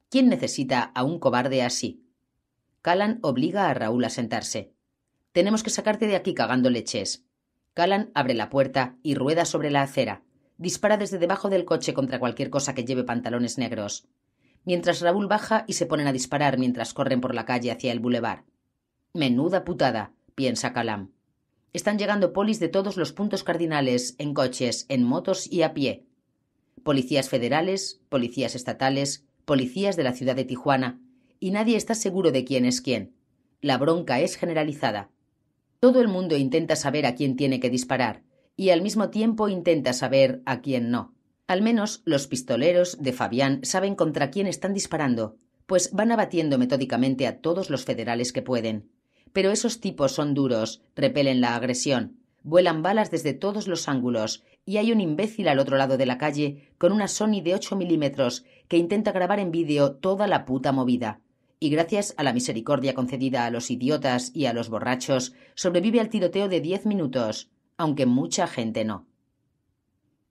¿Quién necesita a un cobarde así? Calan obliga a Raúl a sentarse. Tenemos que sacarte de aquí cagando leches. Calan abre la puerta y rueda sobre la acera. Dispara desde debajo del coche contra cualquier cosa que lleve pantalones negros mientras Raúl baja y se ponen a disparar mientras corren por la calle hacia el bulevar. Menuda putada, piensa Calam. Están llegando polis de todos los puntos cardinales, en coches, en motos y a pie. Policías federales, policías estatales, policías de la ciudad de Tijuana, y nadie está seguro de quién es quién. La bronca es generalizada. Todo el mundo intenta saber a quién tiene que disparar, y al mismo tiempo intenta saber a quién no. Al menos los pistoleros de Fabián saben contra quién están disparando, pues van abatiendo metódicamente a todos los federales que pueden. Pero esos tipos son duros, repelen la agresión, vuelan balas desde todos los ángulos, y hay un imbécil al otro lado de la calle con una Sony de 8 milímetros que intenta grabar en vídeo toda la puta movida. Y gracias a la misericordia concedida a los idiotas y a los borrachos, sobrevive al tiroteo de diez minutos, aunque mucha gente no.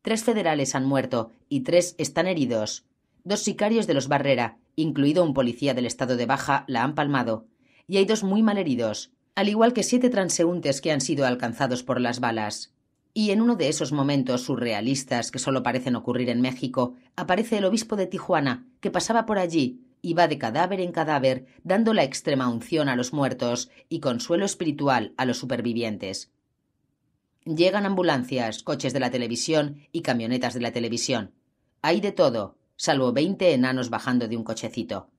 Tres federales han muerto y tres están heridos. Dos sicarios de los Barrera, incluido un policía del estado de Baja, la han palmado. Y hay dos muy mal heridos, al igual que siete transeúntes que han sido alcanzados por las balas. Y en uno de esos momentos surrealistas que solo parecen ocurrir en México, aparece el obispo de Tijuana, que pasaba por allí, y va de cadáver en cadáver, dando la extrema unción a los muertos y consuelo espiritual a los supervivientes. Llegan ambulancias, coches de la televisión y camionetas de la televisión. Hay de todo, salvo veinte enanos bajando de un cochecito.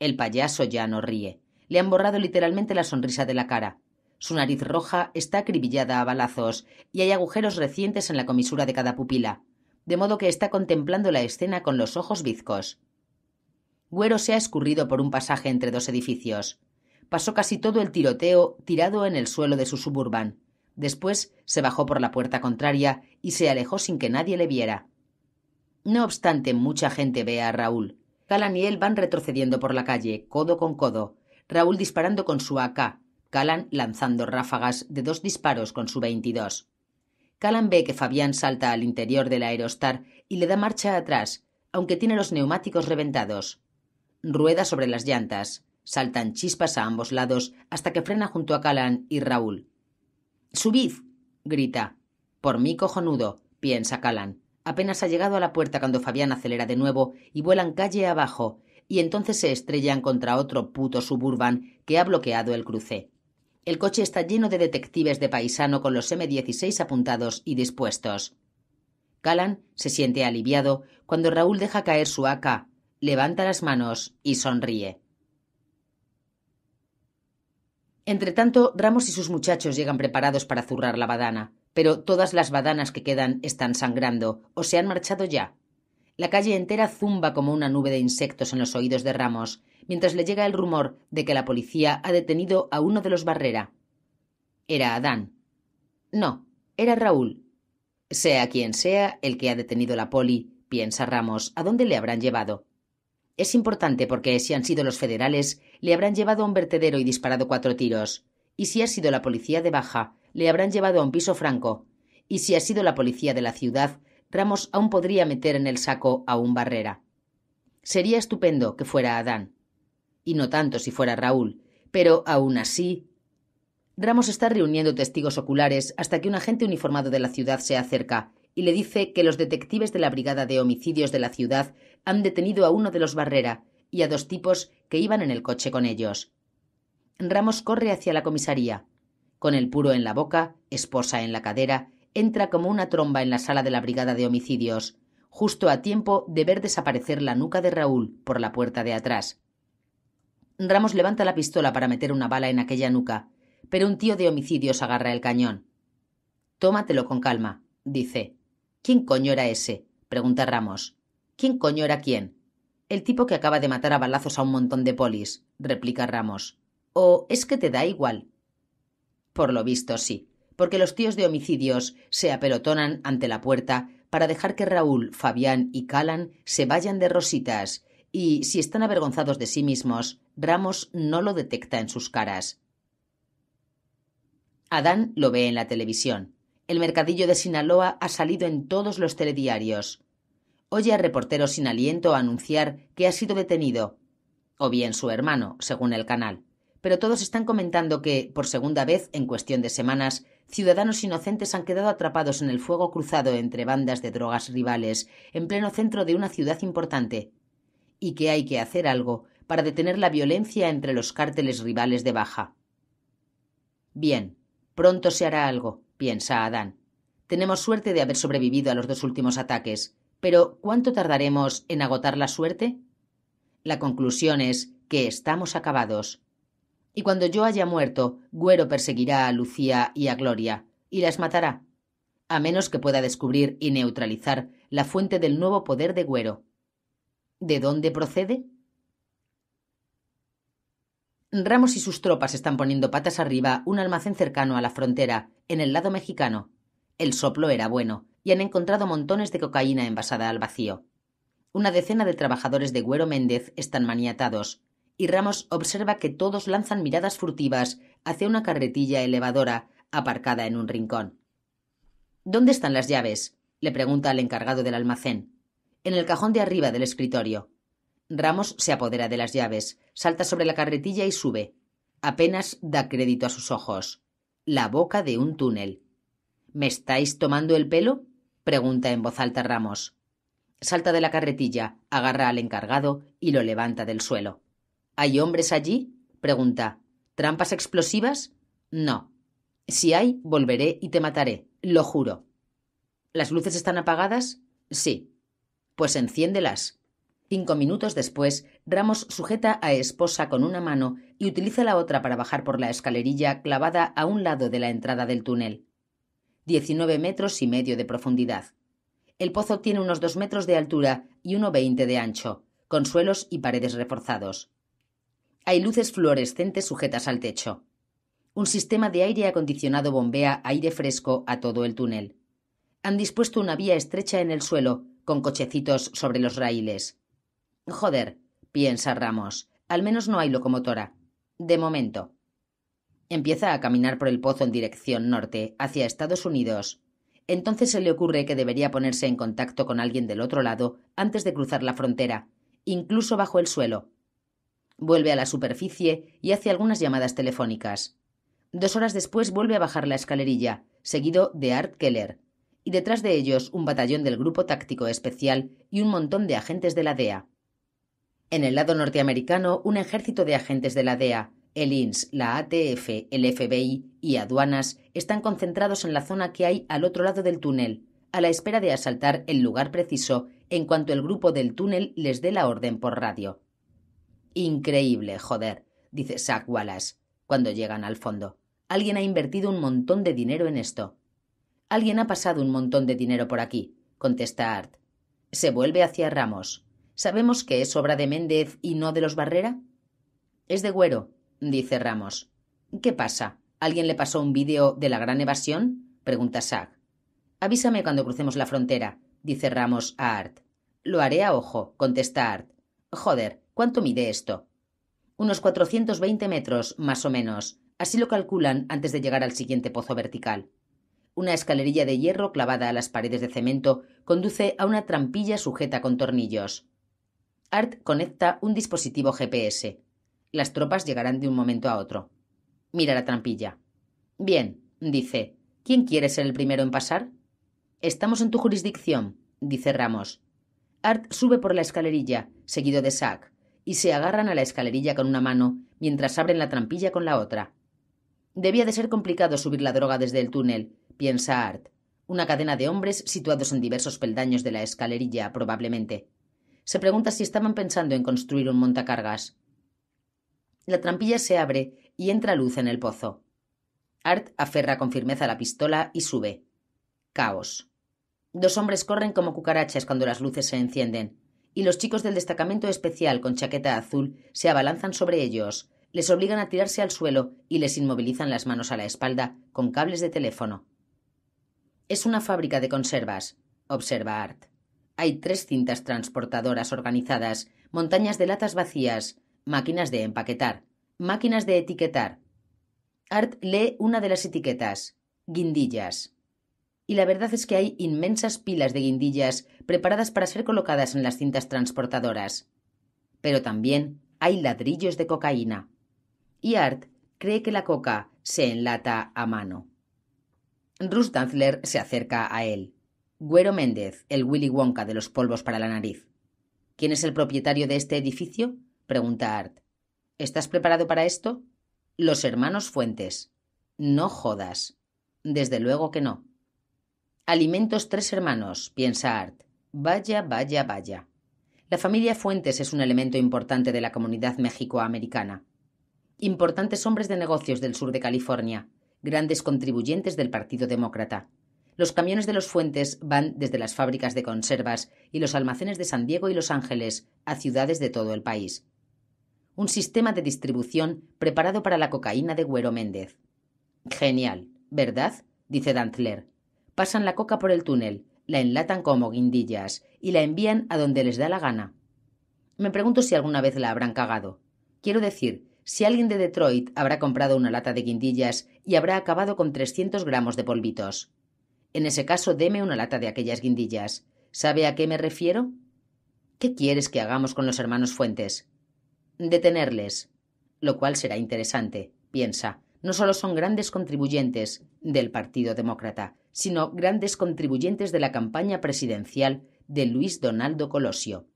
El payaso ya no ríe. Le han borrado literalmente la sonrisa de la cara. Su nariz roja está acribillada a balazos y hay agujeros recientes en la comisura de cada pupila, de modo que está contemplando la escena con los ojos bizcos. Güero se ha escurrido por un pasaje entre dos edificios. Pasó casi todo el tiroteo tirado en el suelo de su suburbán. Después se bajó por la puerta contraria y se alejó sin que nadie le viera. No obstante, mucha gente ve a Raúl. Calan y él van retrocediendo por la calle, codo con codo, Raúl disparando con su AK, Calan lanzando ráfagas de dos disparos con su 22. Calan ve que Fabián salta al interior del Aerostar y le da marcha atrás, aunque tiene los neumáticos reventados. Rueda sobre las llantas, saltan chispas a ambos lados hasta que frena junto a Calan y Raúl. Subid. grita. Por mí cojonudo, piensa Calan. Apenas ha llegado a la puerta cuando Fabián acelera de nuevo y vuelan calle abajo, y entonces se estrellan contra otro puto suburban que ha bloqueado el cruce. El coche está lleno de detectives de paisano con los M16 apuntados y dispuestos. Calan se siente aliviado cuando Raúl deja caer su AK, levanta las manos y sonríe. tanto Ramos y sus muchachos llegan preparados para zurrar la badana, pero todas las badanas que quedan están sangrando o se han marchado ya. La calle entera zumba como una nube de insectos en los oídos de Ramos, mientras le llega el rumor de que la policía ha detenido a uno de los Barrera. Era Adán. No, era Raúl. Sea quien sea el que ha detenido la poli, piensa Ramos, ¿a dónde le habrán llevado? Es importante porque si han sido los federales, le habrán llevado a un vertedero y disparado cuatro tiros. Y si ha sido la policía de Baja, le habrán llevado a un piso franco. Y si ha sido la policía de la ciudad, Ramos aún podría meter en el saco a un barrera. Sería estupendo que fuera Adán. Y no tanto si fuera Raúl, pero aún así. Ramos está reuniendo testigos oculares hasta que un agente uniformado de la ciudad se acerca y le dice que los detectives de la Brigada de Homicidios de la ciudad han detenido a uno de los Barrera y a dos tipos que iban en el coche con ellos. Ramos corre hacia la comisaría. Con el puro en la boca, esposa en la cadera, entra como una tromba en la sala de la Brigada de Homicidios, justo a tiempo de ver desaparecer la nuca de Raúl por la puerta de atrás. Ramos levanta la pistola para meter una bala en aquella nuca, pero un tío de homicidios agarra el cañón. Tómatelo con calma, dice. ¿Quién coño era ese? pregunta Ramos. ¿Quién coño era quién? El tipo que acaba de matar a balazos a un montón de polis, replica Ramos. ¿O es que te da igual? Por lo visto, sí, porque los tíos de homicidios se apelotonan ante la puerta para dejar que Raúl, Fabián y Calan se vayan de rositas, y si están avergonzados de sí mismos, Ramos no lo detecta en sus caras. Adán lo ve en la televisión. El mercadillo de Sinaloa ha salido en todos los telediarios. Oye a reporteros sin aliento anunciar que ha sido detenido, o bien su hermano, según el canal. Pero todos están comentando que, por segunda vez en cuestión de semanas, ciudadanos inocentes han quedado atrapados en el fuego cruzado entre bandas de drogas rivales, en pleno centro de una ciudad importante, y que hay que hacer algo para detener la violencia entre los cárteles rivales de baja. Bien, pronto se hará algo piensa Adán. Tenemos suerte de haber sobrevivido a los dos últimos ataques, pero ¿cuánto tardaremos en agotar la suerte? La conclusión es que estamos acabados. Y cuando yo haya muerto, Güero perseguirá a Lucía y a Gloria, y las matará, a menos que pueda descubrir y neutralizar la fuente del nuevo poder de Güero. ¿De dónde procede? Ramos y sus tropas están poniendo patas arriba un almacén cercano a la frontera, en el lado mexicano. El soplo era bueno, y han encontrado montones de cocaína envasada al vacío. Una decena de trabajadores de Güero Méndez están maniatados, y Ramos observa que todos lanzan miradas furtivas hacia una carretilla elevadora aparcada en un rincón. ¿Dónde están las llaves? le pregunta al encargado del almacén. En el cajón de arriba del escritorio. Ramos se apodera de las llaves, salta sobre la carretilla y sube. Apenas da crédito a sus ojos. La boca de un túnel. ¿Me estáis tomando el pelo? pregunta en voz alta Ramos. Salta de la carretilla, agarra al encargado y lo levanta del suelo. ¿Hay hombres allí? pregunta. ¿Trampas explosivas? No. Si hay, volveré y te mataré, lo juro. ¿Las luces están apagadas? Sí. Pues enciéndelas, Cinco minutos después, Ramos sujeta a esposa con una mano y utiliza la otra para bajar por la escalerilla clavada a un lado de la entrada del túnel. Diecinueve metros y medio de profundidad. El pozo tiene unos dos metros de altura y uno veinte de ancho, con suelos y paredes reforzados. Hay luces fluorescentes sujetas al techo. Un sistema de aire acondicionado bombea aire fresco a todo el túnel. Han dispuesto una vía estrecha en el suelo, con cochecitos sobre los raíles. Joder, piensa Ramos, al menos no hay locomotora. De momento. Empieza a caminar por el pozo en dirección norte, hacia Estados Unidos. Entonces se le ocurre que debería ponerse en contacto con alguien del otro lado antes de cruzar la frontera, incluso bajo el suelo. Vuelve a la superficie y hace algunas llamadas telefónicas. Dos horas después vuelve a bajar la escalerilla, seguido de Art Keller, y detrás de ellos un batallón del Grupo Táctico Especial y un montón de agentes de la DEA. En el lado norteamericano, un ejército de agentes de la DEA, el INS, la ATF, el FBI y aduanas están concentrados en la zona que hay al otro lado del túnel, a la espera de asaltar el lugar preciso en cuanto el grupo del túnel les dé la orden por radio. Increíble, joder, dice Zach Wallace, cuando llegan al fondo. Alguien ha invertido un montón de dinero en esto. Alguien ha pasado un montón de dinero por aquí, contesta Art. Se vuelve hacia Ramos. ¿Sabemos que es obra de Méndez y no de los Barrera? Es de Güero, dice Ramos. ¿Qué pasa? ¿Alguien le pasó un vídeo de la gran evasión? pregunta Sack. Avísame cuando crucemos la frontera, dice Ramos a Art. Lo haré a ojo, contesta Art. Joder, ¿cuánto mide esto? Unos 420 metros, más o menos. Así lo calculan antes de llegar al siguiente pozo vertical. Una escalerilla de hierro clavada a las paredes de cemento conduce a una trampilla sujeta con tornillos. Art conecta un dispositivo GPS. Las tropas llegarán de un momento a otro. Mira la trampilla. Bien, dice. ¿Quién quiere ser el primero en pasar? Estamos en tu jurisdicción, dice Ramos. Art sube por la escalerilla, seguido de Sack, y se agarran a la escalerilla con una mano mientras abren la trampilla con la otra. Debía de ser complicado subir la droga desde el túnel, piensa Art. Una cadena de hombres situados en diversos peldaños de la escalerilla, probablemente se pregunta si estaban pensando en construir un montacargas. La trampilla se abre y entra luz en el pozo. Art aferra con firmeza la pistola y sube. Caos. Dos hombres corren como cucarachas cuando las luces se encienden, y los chicos del destacamento especial con chaqueta azul se abalanzan sobre ellos, les obligan a tirarse al suelo y les inmovilizan las manos a la espalda con cables de teléfono. Es una fábrica de conservas, observa Art. Hay tres cintas transportadoras organizadas, montañas de latas vacías, máquinas de empaquetar, máquinas de etiquetar. Art lee una de las etiquetas, guindillas. Y la verdad es que hay inmensas pilas de guindillas preparadas para ser colocadas en las cintas transportadoras. Pero también hay ladrillos de cocaína. Y Art cree que la coca se enlata a mano. Russ Danzler se acerca a él. Güero Méndez, el Willy Wonka de los polvos para la nariz. ¿Quién es el propietario de este edificio? pregunta Art. ¿Estás preparado para esto? Los hermanos Fuentes. No jodas. Desde luego que no. Alimentos tres hermanos, piensa Art. Vaya, vaya, vaya. La familia Fuentes es un elemento importante de la comunidad mexicoamericana. Importantes hombres de negocios del sur de California, grandes contribuyentes del Partido Demócrata. Los camiones de los fuentes van desde las fábricas de conservas y los almacenes de San Diego y Los Ángeles a ciudades de todo el país. Un sistema de distribución preparado para la cocaína de Güero Méndez. Genial, ¿verdad? dice Dantler. Pasan la coca por el túnel, la enlatan como guindillas y la envían a donde les da la gana. Me pregunto si alguna vez la habrán cagado. Quiero decir, si alguien de Detroit habrá comprado una lata de guindillas y habrá acabado con 300 gramos de polvitos. En ese caso, deme una lata de aquellas guindillas. ¿Sabe a qué me refiero? ¿Qué quieres que hagamos con los hermanos Fuentes? Detenerles. Lo cual será interesante, piensa. No solo son grandes contribuyentes del Partido Demócrata, sino grandes contribuyentes de la campaña presidencial de Luis Donaldo Colosio.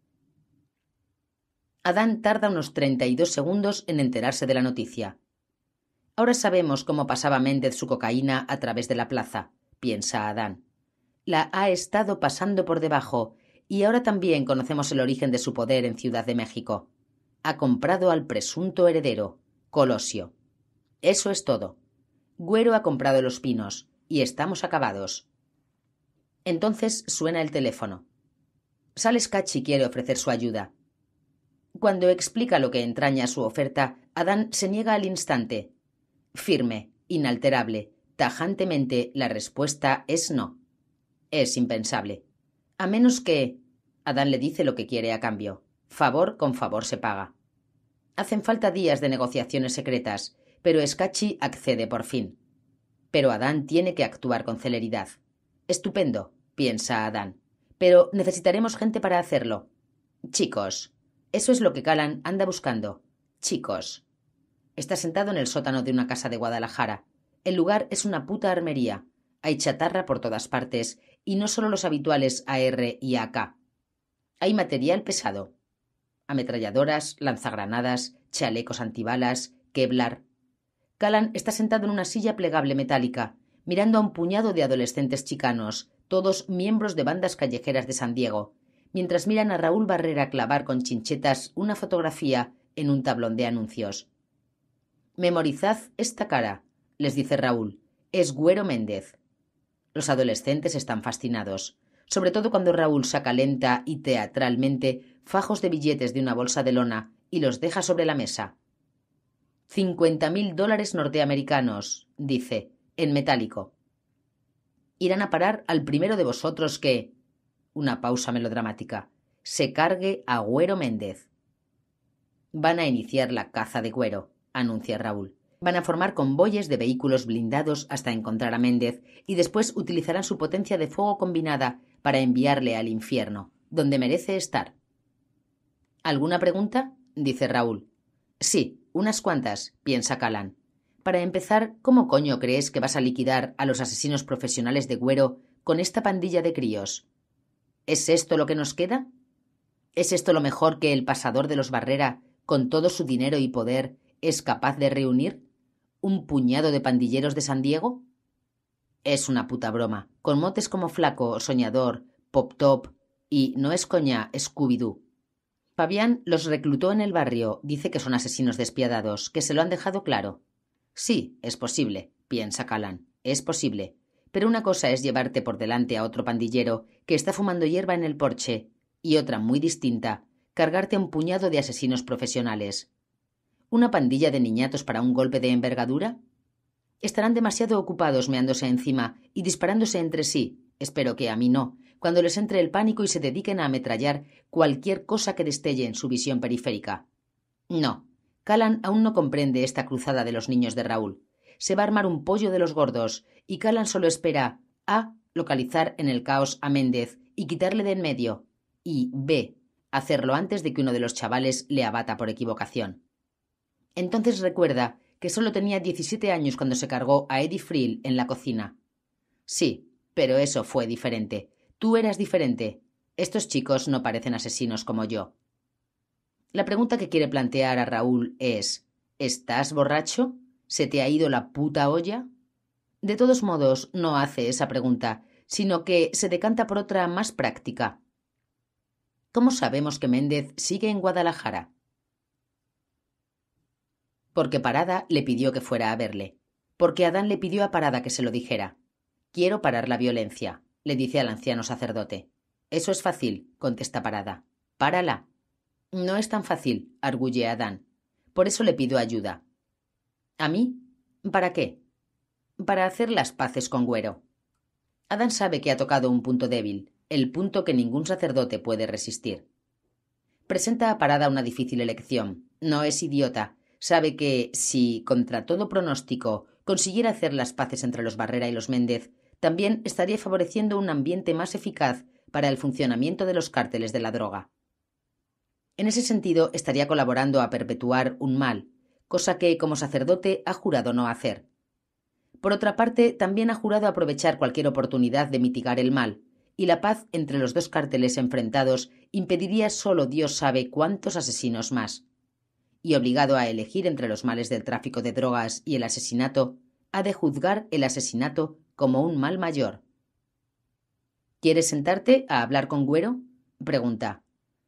Adán tarda unos 32 segundos en enterarse de la noticia. Ahora sabemos cómo pasaba Méndez su cocaína a través de la plaza piensa Adán. La ha estado pasando por debajo, y ahora también conocemos el origen de su poder en Ciudad de México. Ha comprado al presunto heredero, Colosio. Eso es todo. Güero ha comprado los pinos, y estamos acabados. Entonces suena el teléfono. Salescachi quiere ofrecer su ayuda. Cuando explica lo que entraña su oferta, Adán se niega al instante. Firme, inalterable, tajantemente la respuesta es no. Es impensable. A menos que. Adán le dice lo que quiere a cambio. Favor con favor se paga. Hacen falta días de negociaciones secretas, pero Escachi accede por fin. Pero Adán tiene que actuar con celeridad. Estupendo, piensa Adán. Pero necesitaremos gente para hacerlo. Chicos. Eso es lo que Calan anda buscando. Chicos. Está sentado en el sótano de una casa de Guadalajara. El lugar es una puta armería. Hay chatarra por todas partes, y no solo los habituales AR y AK. Hay material pesado. Ametralladoras, lanzagranadas, chalecos antibalas, Kevlar. Calan está sentado en una silla plegable metálica, mirando a un puñado de adolescentes chicanos, todos miembros de bandas callejeras de San Diego, mientras miran a Raúl Barrera clavar con chinchetas una fotografía en un tablón de anuncios. Memorizad esta cara, les dice Raúl, es Güero Méndez. Los adolescentes están fascinados, sobre todo cuando Raúl saca lenta y teatralmente fajos de billetes de una bolsa de lona y los deja sobre la mesa. Cincuenta mil dólares norteamericanos, dice, en metálico. Irán a parar al primero de vosotros que. una pausa melodramática. se cargue a Güero Méndez. Van a iniciar la caza de Güero, anuncia Raúl. Van a formar convoyes de vehículos blindados hasta encontrar a Méndez y después utilizarán su potencia de fuego combinada para enviarle al infierno, donde merece estar. ¿Alguna pregunta? dice Raúl. Sí, unas cuantas, piensa Calán. Para empezar, ¿cómo coño crees que vas a liquidar a los asesinos profesionales de Güero con esta pandilla de críos? ¿Es esto lo que nos queda? ¿Es esto lo mejor que el pasador de los Barrera, con todo su dinero y poder, es capaz de reunir? un puñado de pandilleros de San Diego? Es una puta broma, con motes como Flaco, Soñador, Pop Top y, no es coña, Scooby-Doo. Fabián los reclutó en el barrio, dice que son asesinos despiadados, que se lo han dejado claro. Sí, es posible, piensa Calan, es posible. Pero una cosa es llevarte por delante a otro pandillero que está fumando hierba en el porche, y otra muy distinta, cargarte un puñado de asesinos profesionales, ¿Una pandilla de niñatos para un golpe de envergadura? Estarán demasiado ocupados meándose encima y disparándose entre sí, espero que a mí no, cuando les entre el pánico y se dediquen a ametrallar cualquier cosa que destelle en su visión periférica. No, Calan aún no comprende esta cruzada de los niños de Raúl. Se va a armar un pollo de los gordos, y Calan solo espera a. localizar en el caos a Méndez y quitarle de en medio, y b. hacerlo antes de que uno de los chavales le abata por equivocación. Entonces recuerda que solo tenía 17 años cuando se cargó a Eddie Frill en la cocina. Sí, pero eso fue diferente. Tú eras diferente. Estos chicos no parecen asesinos como yo. La pregunta que quiere plantear a Raúl es ¿Estás borracho? ¿Se te ha ido la puta olla? De todos modos, no hace esa pregunta, sino que se decanta por otra más práctica. ¿Cómo sabemos que Méndez sigue en Guadalajara? porque Parada le pidió que fuera a verle, porque Adán le pidió a Parada que se lo dijera. Quiero parar la violencia, le dice al anciano sacerdote. Eso es fácil, contesta Parada. Párala. No es tan fácil, arguye Adán. Por eso le pido ayuda. ¿A mí? ¿Para qué? Para hacer las paces con Güero. Adán sabe que ha tocado un punto débil, el punto que ningún sacerdote puede resistir. Presenta a Parada una difícil elección. No es idiota, sabe que, si, contra todo pronóstico, consiguiera hacer las paces entre los Barrera y los Méndez, también estaría favoreciendo un ambiente más eficaz para el funcionamiento de los cárteles de la droga. En ese sentido, estaría colaborando a perpetuar un mal, cosa que como sacerdote ha jurado no hacer. Por otra parte, también ha jurado aprovechar cualquier oportunidad de mitigar el mal, y la paz entre los dos cárteles enfrentados impediría solo Dios sabe cuántos asesinos más y obligado a elegir entre los males del tráfico de drogas y el asesinato, ha de juzgar el asesinato como un mal mayor. ¿Quieres sentarte a hablar con Güero? pregunta.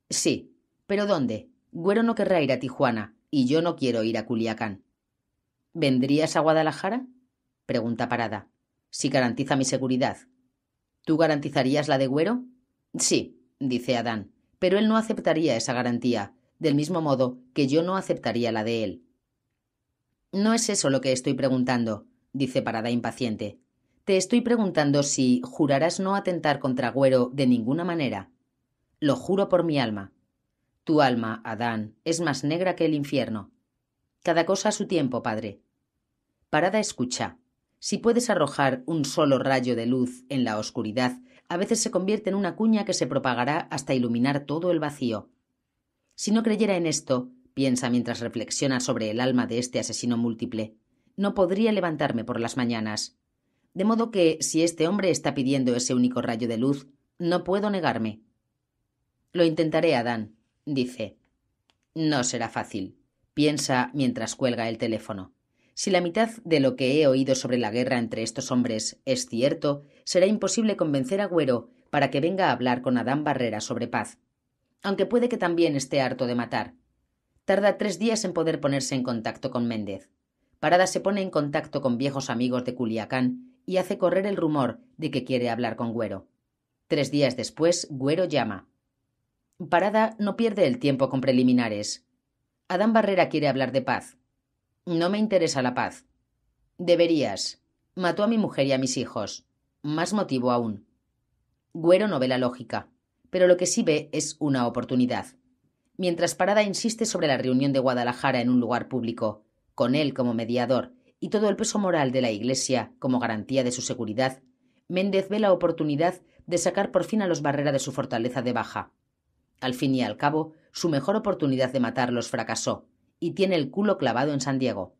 Sí. ¿Pero dónde? Güero no querrá ir a Tijuana, y yo no quiero ir a Culiacán. ¿Vendrías a Guadalajara? pregunta Parada. Si garantiza mi seguridad. ¿Tú garantizarías la de Güero? Sí, dice Adán, pero él no aceptaría esa garantía, del mismo modo que yo no aceptaría la de él. No es eso lo que estoy preguntando, dice Parada impaciente. Te estoy preguntando si jurarás no atentar contra Güero de ninguna manera. Lo juro por mi alma. Tu alma, Adán, es más negra que el infierno. Cada cosa a su tiempo, padre. Parada escucha. Si puedes arrojar un solo rayo de luz en la oscuridad, a veces se convierte en una cuña que se propagará hasta iluminar todo el vacío. Si no creyera en esto, piensa mientras reflexiona sobre el alma de este asesino múltiple, no podría levantarme por las mañanas. De modo que, si este hombre está pidiendo ese único rayo de luz, no puedo negarme. Lo intentaré, Adán, dice. No será fácil, piensa mientras cuelga el teléfono. Si la mitad de lo que he oído sobre la guerra entre estos hombres es cierto, será imposible convencer a Güero para que venga a hablar con Adán Barrera sobre paz aunque puede que también esté harto de matar. Tarda tres días en poder ponerse en contacto con Méndez. Parada se pone en contacto con viejos amigos de Culiacán y hace correr el rumor de que quiere hablar con Güero. Tres días después, Güero llama. Parada no pierde el tiempo con preliminares. Adán Barrera quiere hablar de paz. No me interesa la paz. Deberías. Mató a mi mujer y a mis hijos. Más motivo aún. Güero no ve la lógica pero lo que sí ve es una oportunidad. Mientras Parada insiste sobre la reunión de Guadalajara en un lugar público, con él como mediador y todo el peso moral de la Iglesia como garantía de su seguridad, Méndez ve la oportunidad de sacar por fin a los Barrera de su fortaleza de baja. Al fin y al cabo, su mejor oportunidad de matarlos fracasó, y tiene el culo clavado en San Diego.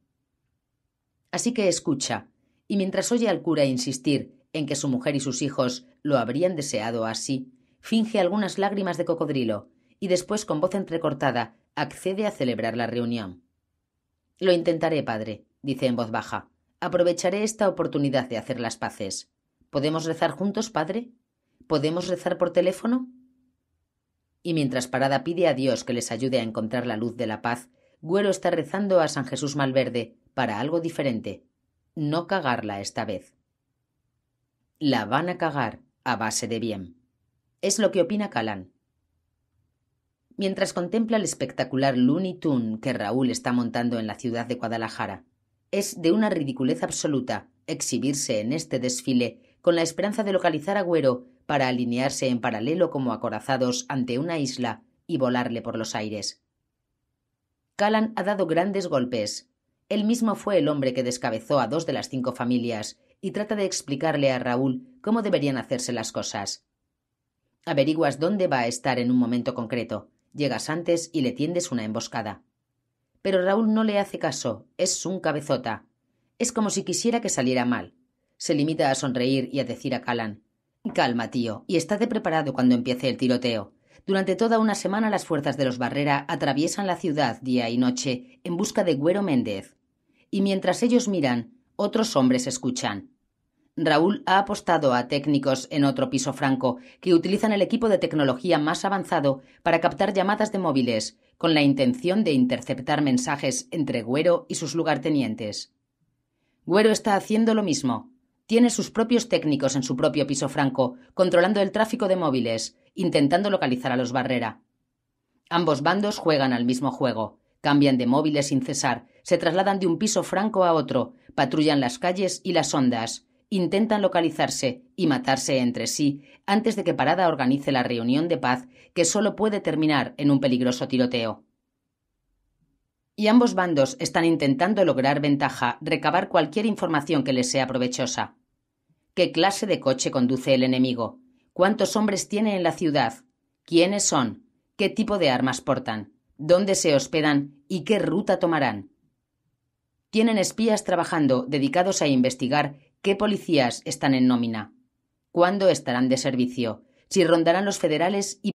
Así que escucha, y mientras oye al cura insistir en que su mujer y sus hijos lo habrían deseado así, finge algunas lágrimas de cocodrilo y después con voz entrecortada accede a celebrar la reunión. Lo intentaré, padre, dice en voz baja. Aprovecharé esta oportunidad de hacer las paces. ¿Podemos rezar juntos, padre? ¿Podemos rezar por teléfono? Y mientras Parada pide a Dios que les ayude a encontrar la luz de la paz, Güero está rezando a San Jesús Malverde para algo diferente. No cagarla esta vez. La van a cagar a base de bien. Es lo que opina Calan. Mientras contempla el espectacular Looney Tune que Raúl está montando en la ciudad de Guadalajara, es de una ridiculez absoluta exhibirse en este desfile con la esperanza de localizar a Güero para alinearse en paralelo como acorazados ante una isla y volarle por los aires. Calan ha dado grandes golpes. Él mismo fue el hombre que descabezó a dos de las cinco familias y trata de explicarle a Raúl cómo deberían hacerse las cosas. Averiguas dónde va a estar en un momento concreto, llegas antes y le tiendes una emboscada. Pero Raúl no le hace caso, es un cabezota. Es como si quisiera que saliera mal. Se limita a sonreír y a decir a Calan Calma, tío, y estate preparado cuando empiece el tiroteo. Durante toda una semana las fuerzas de los Barrera atraviesan la ciudad día y noche en busca de Güero Méndez. Y mientras ellos miran, otros hombres escuchan. Raúl ha apostado a técnicos en otro piso franco que utilizan el equipo de tecnología más avanzado para captar llamadas de móviles, con la intención de interceptar mensajes entre Güero y sus lugartenientes. Güero está haciendo lo mismo. Tiene sus propios técnicos en su propio piso franco, controlando el tráfico de móviles, intentando localizar a los Barrera. Ambos bandos juegan al mismo juego, cambian de móviles sin cesar, se trasladan de un piso franco a otro, patrullan las calles y las ondas, intentan localizarse y matarse entre sí antes de que Parada organice la reunión de paz que solo puede terminar en un peligroso tiroteo. Y ambos bandos están intentando lograr ventaja, recabar cualquier información que les sea provechosa. ¿Qué clase de coche conduce el enemigo? ¿Cuántos hombres tiene en la ciudad? ¿Quiénes son? ¿Qué tipo de armas portan? ¿Dónde se hospedan? ¿Y qué ruta tomarán? Tienen espías trabajando dedicados a investigar ¿Qué policías están en nómina? ¿Cuándo estarán de servicio? ¿Si rondarán los federales y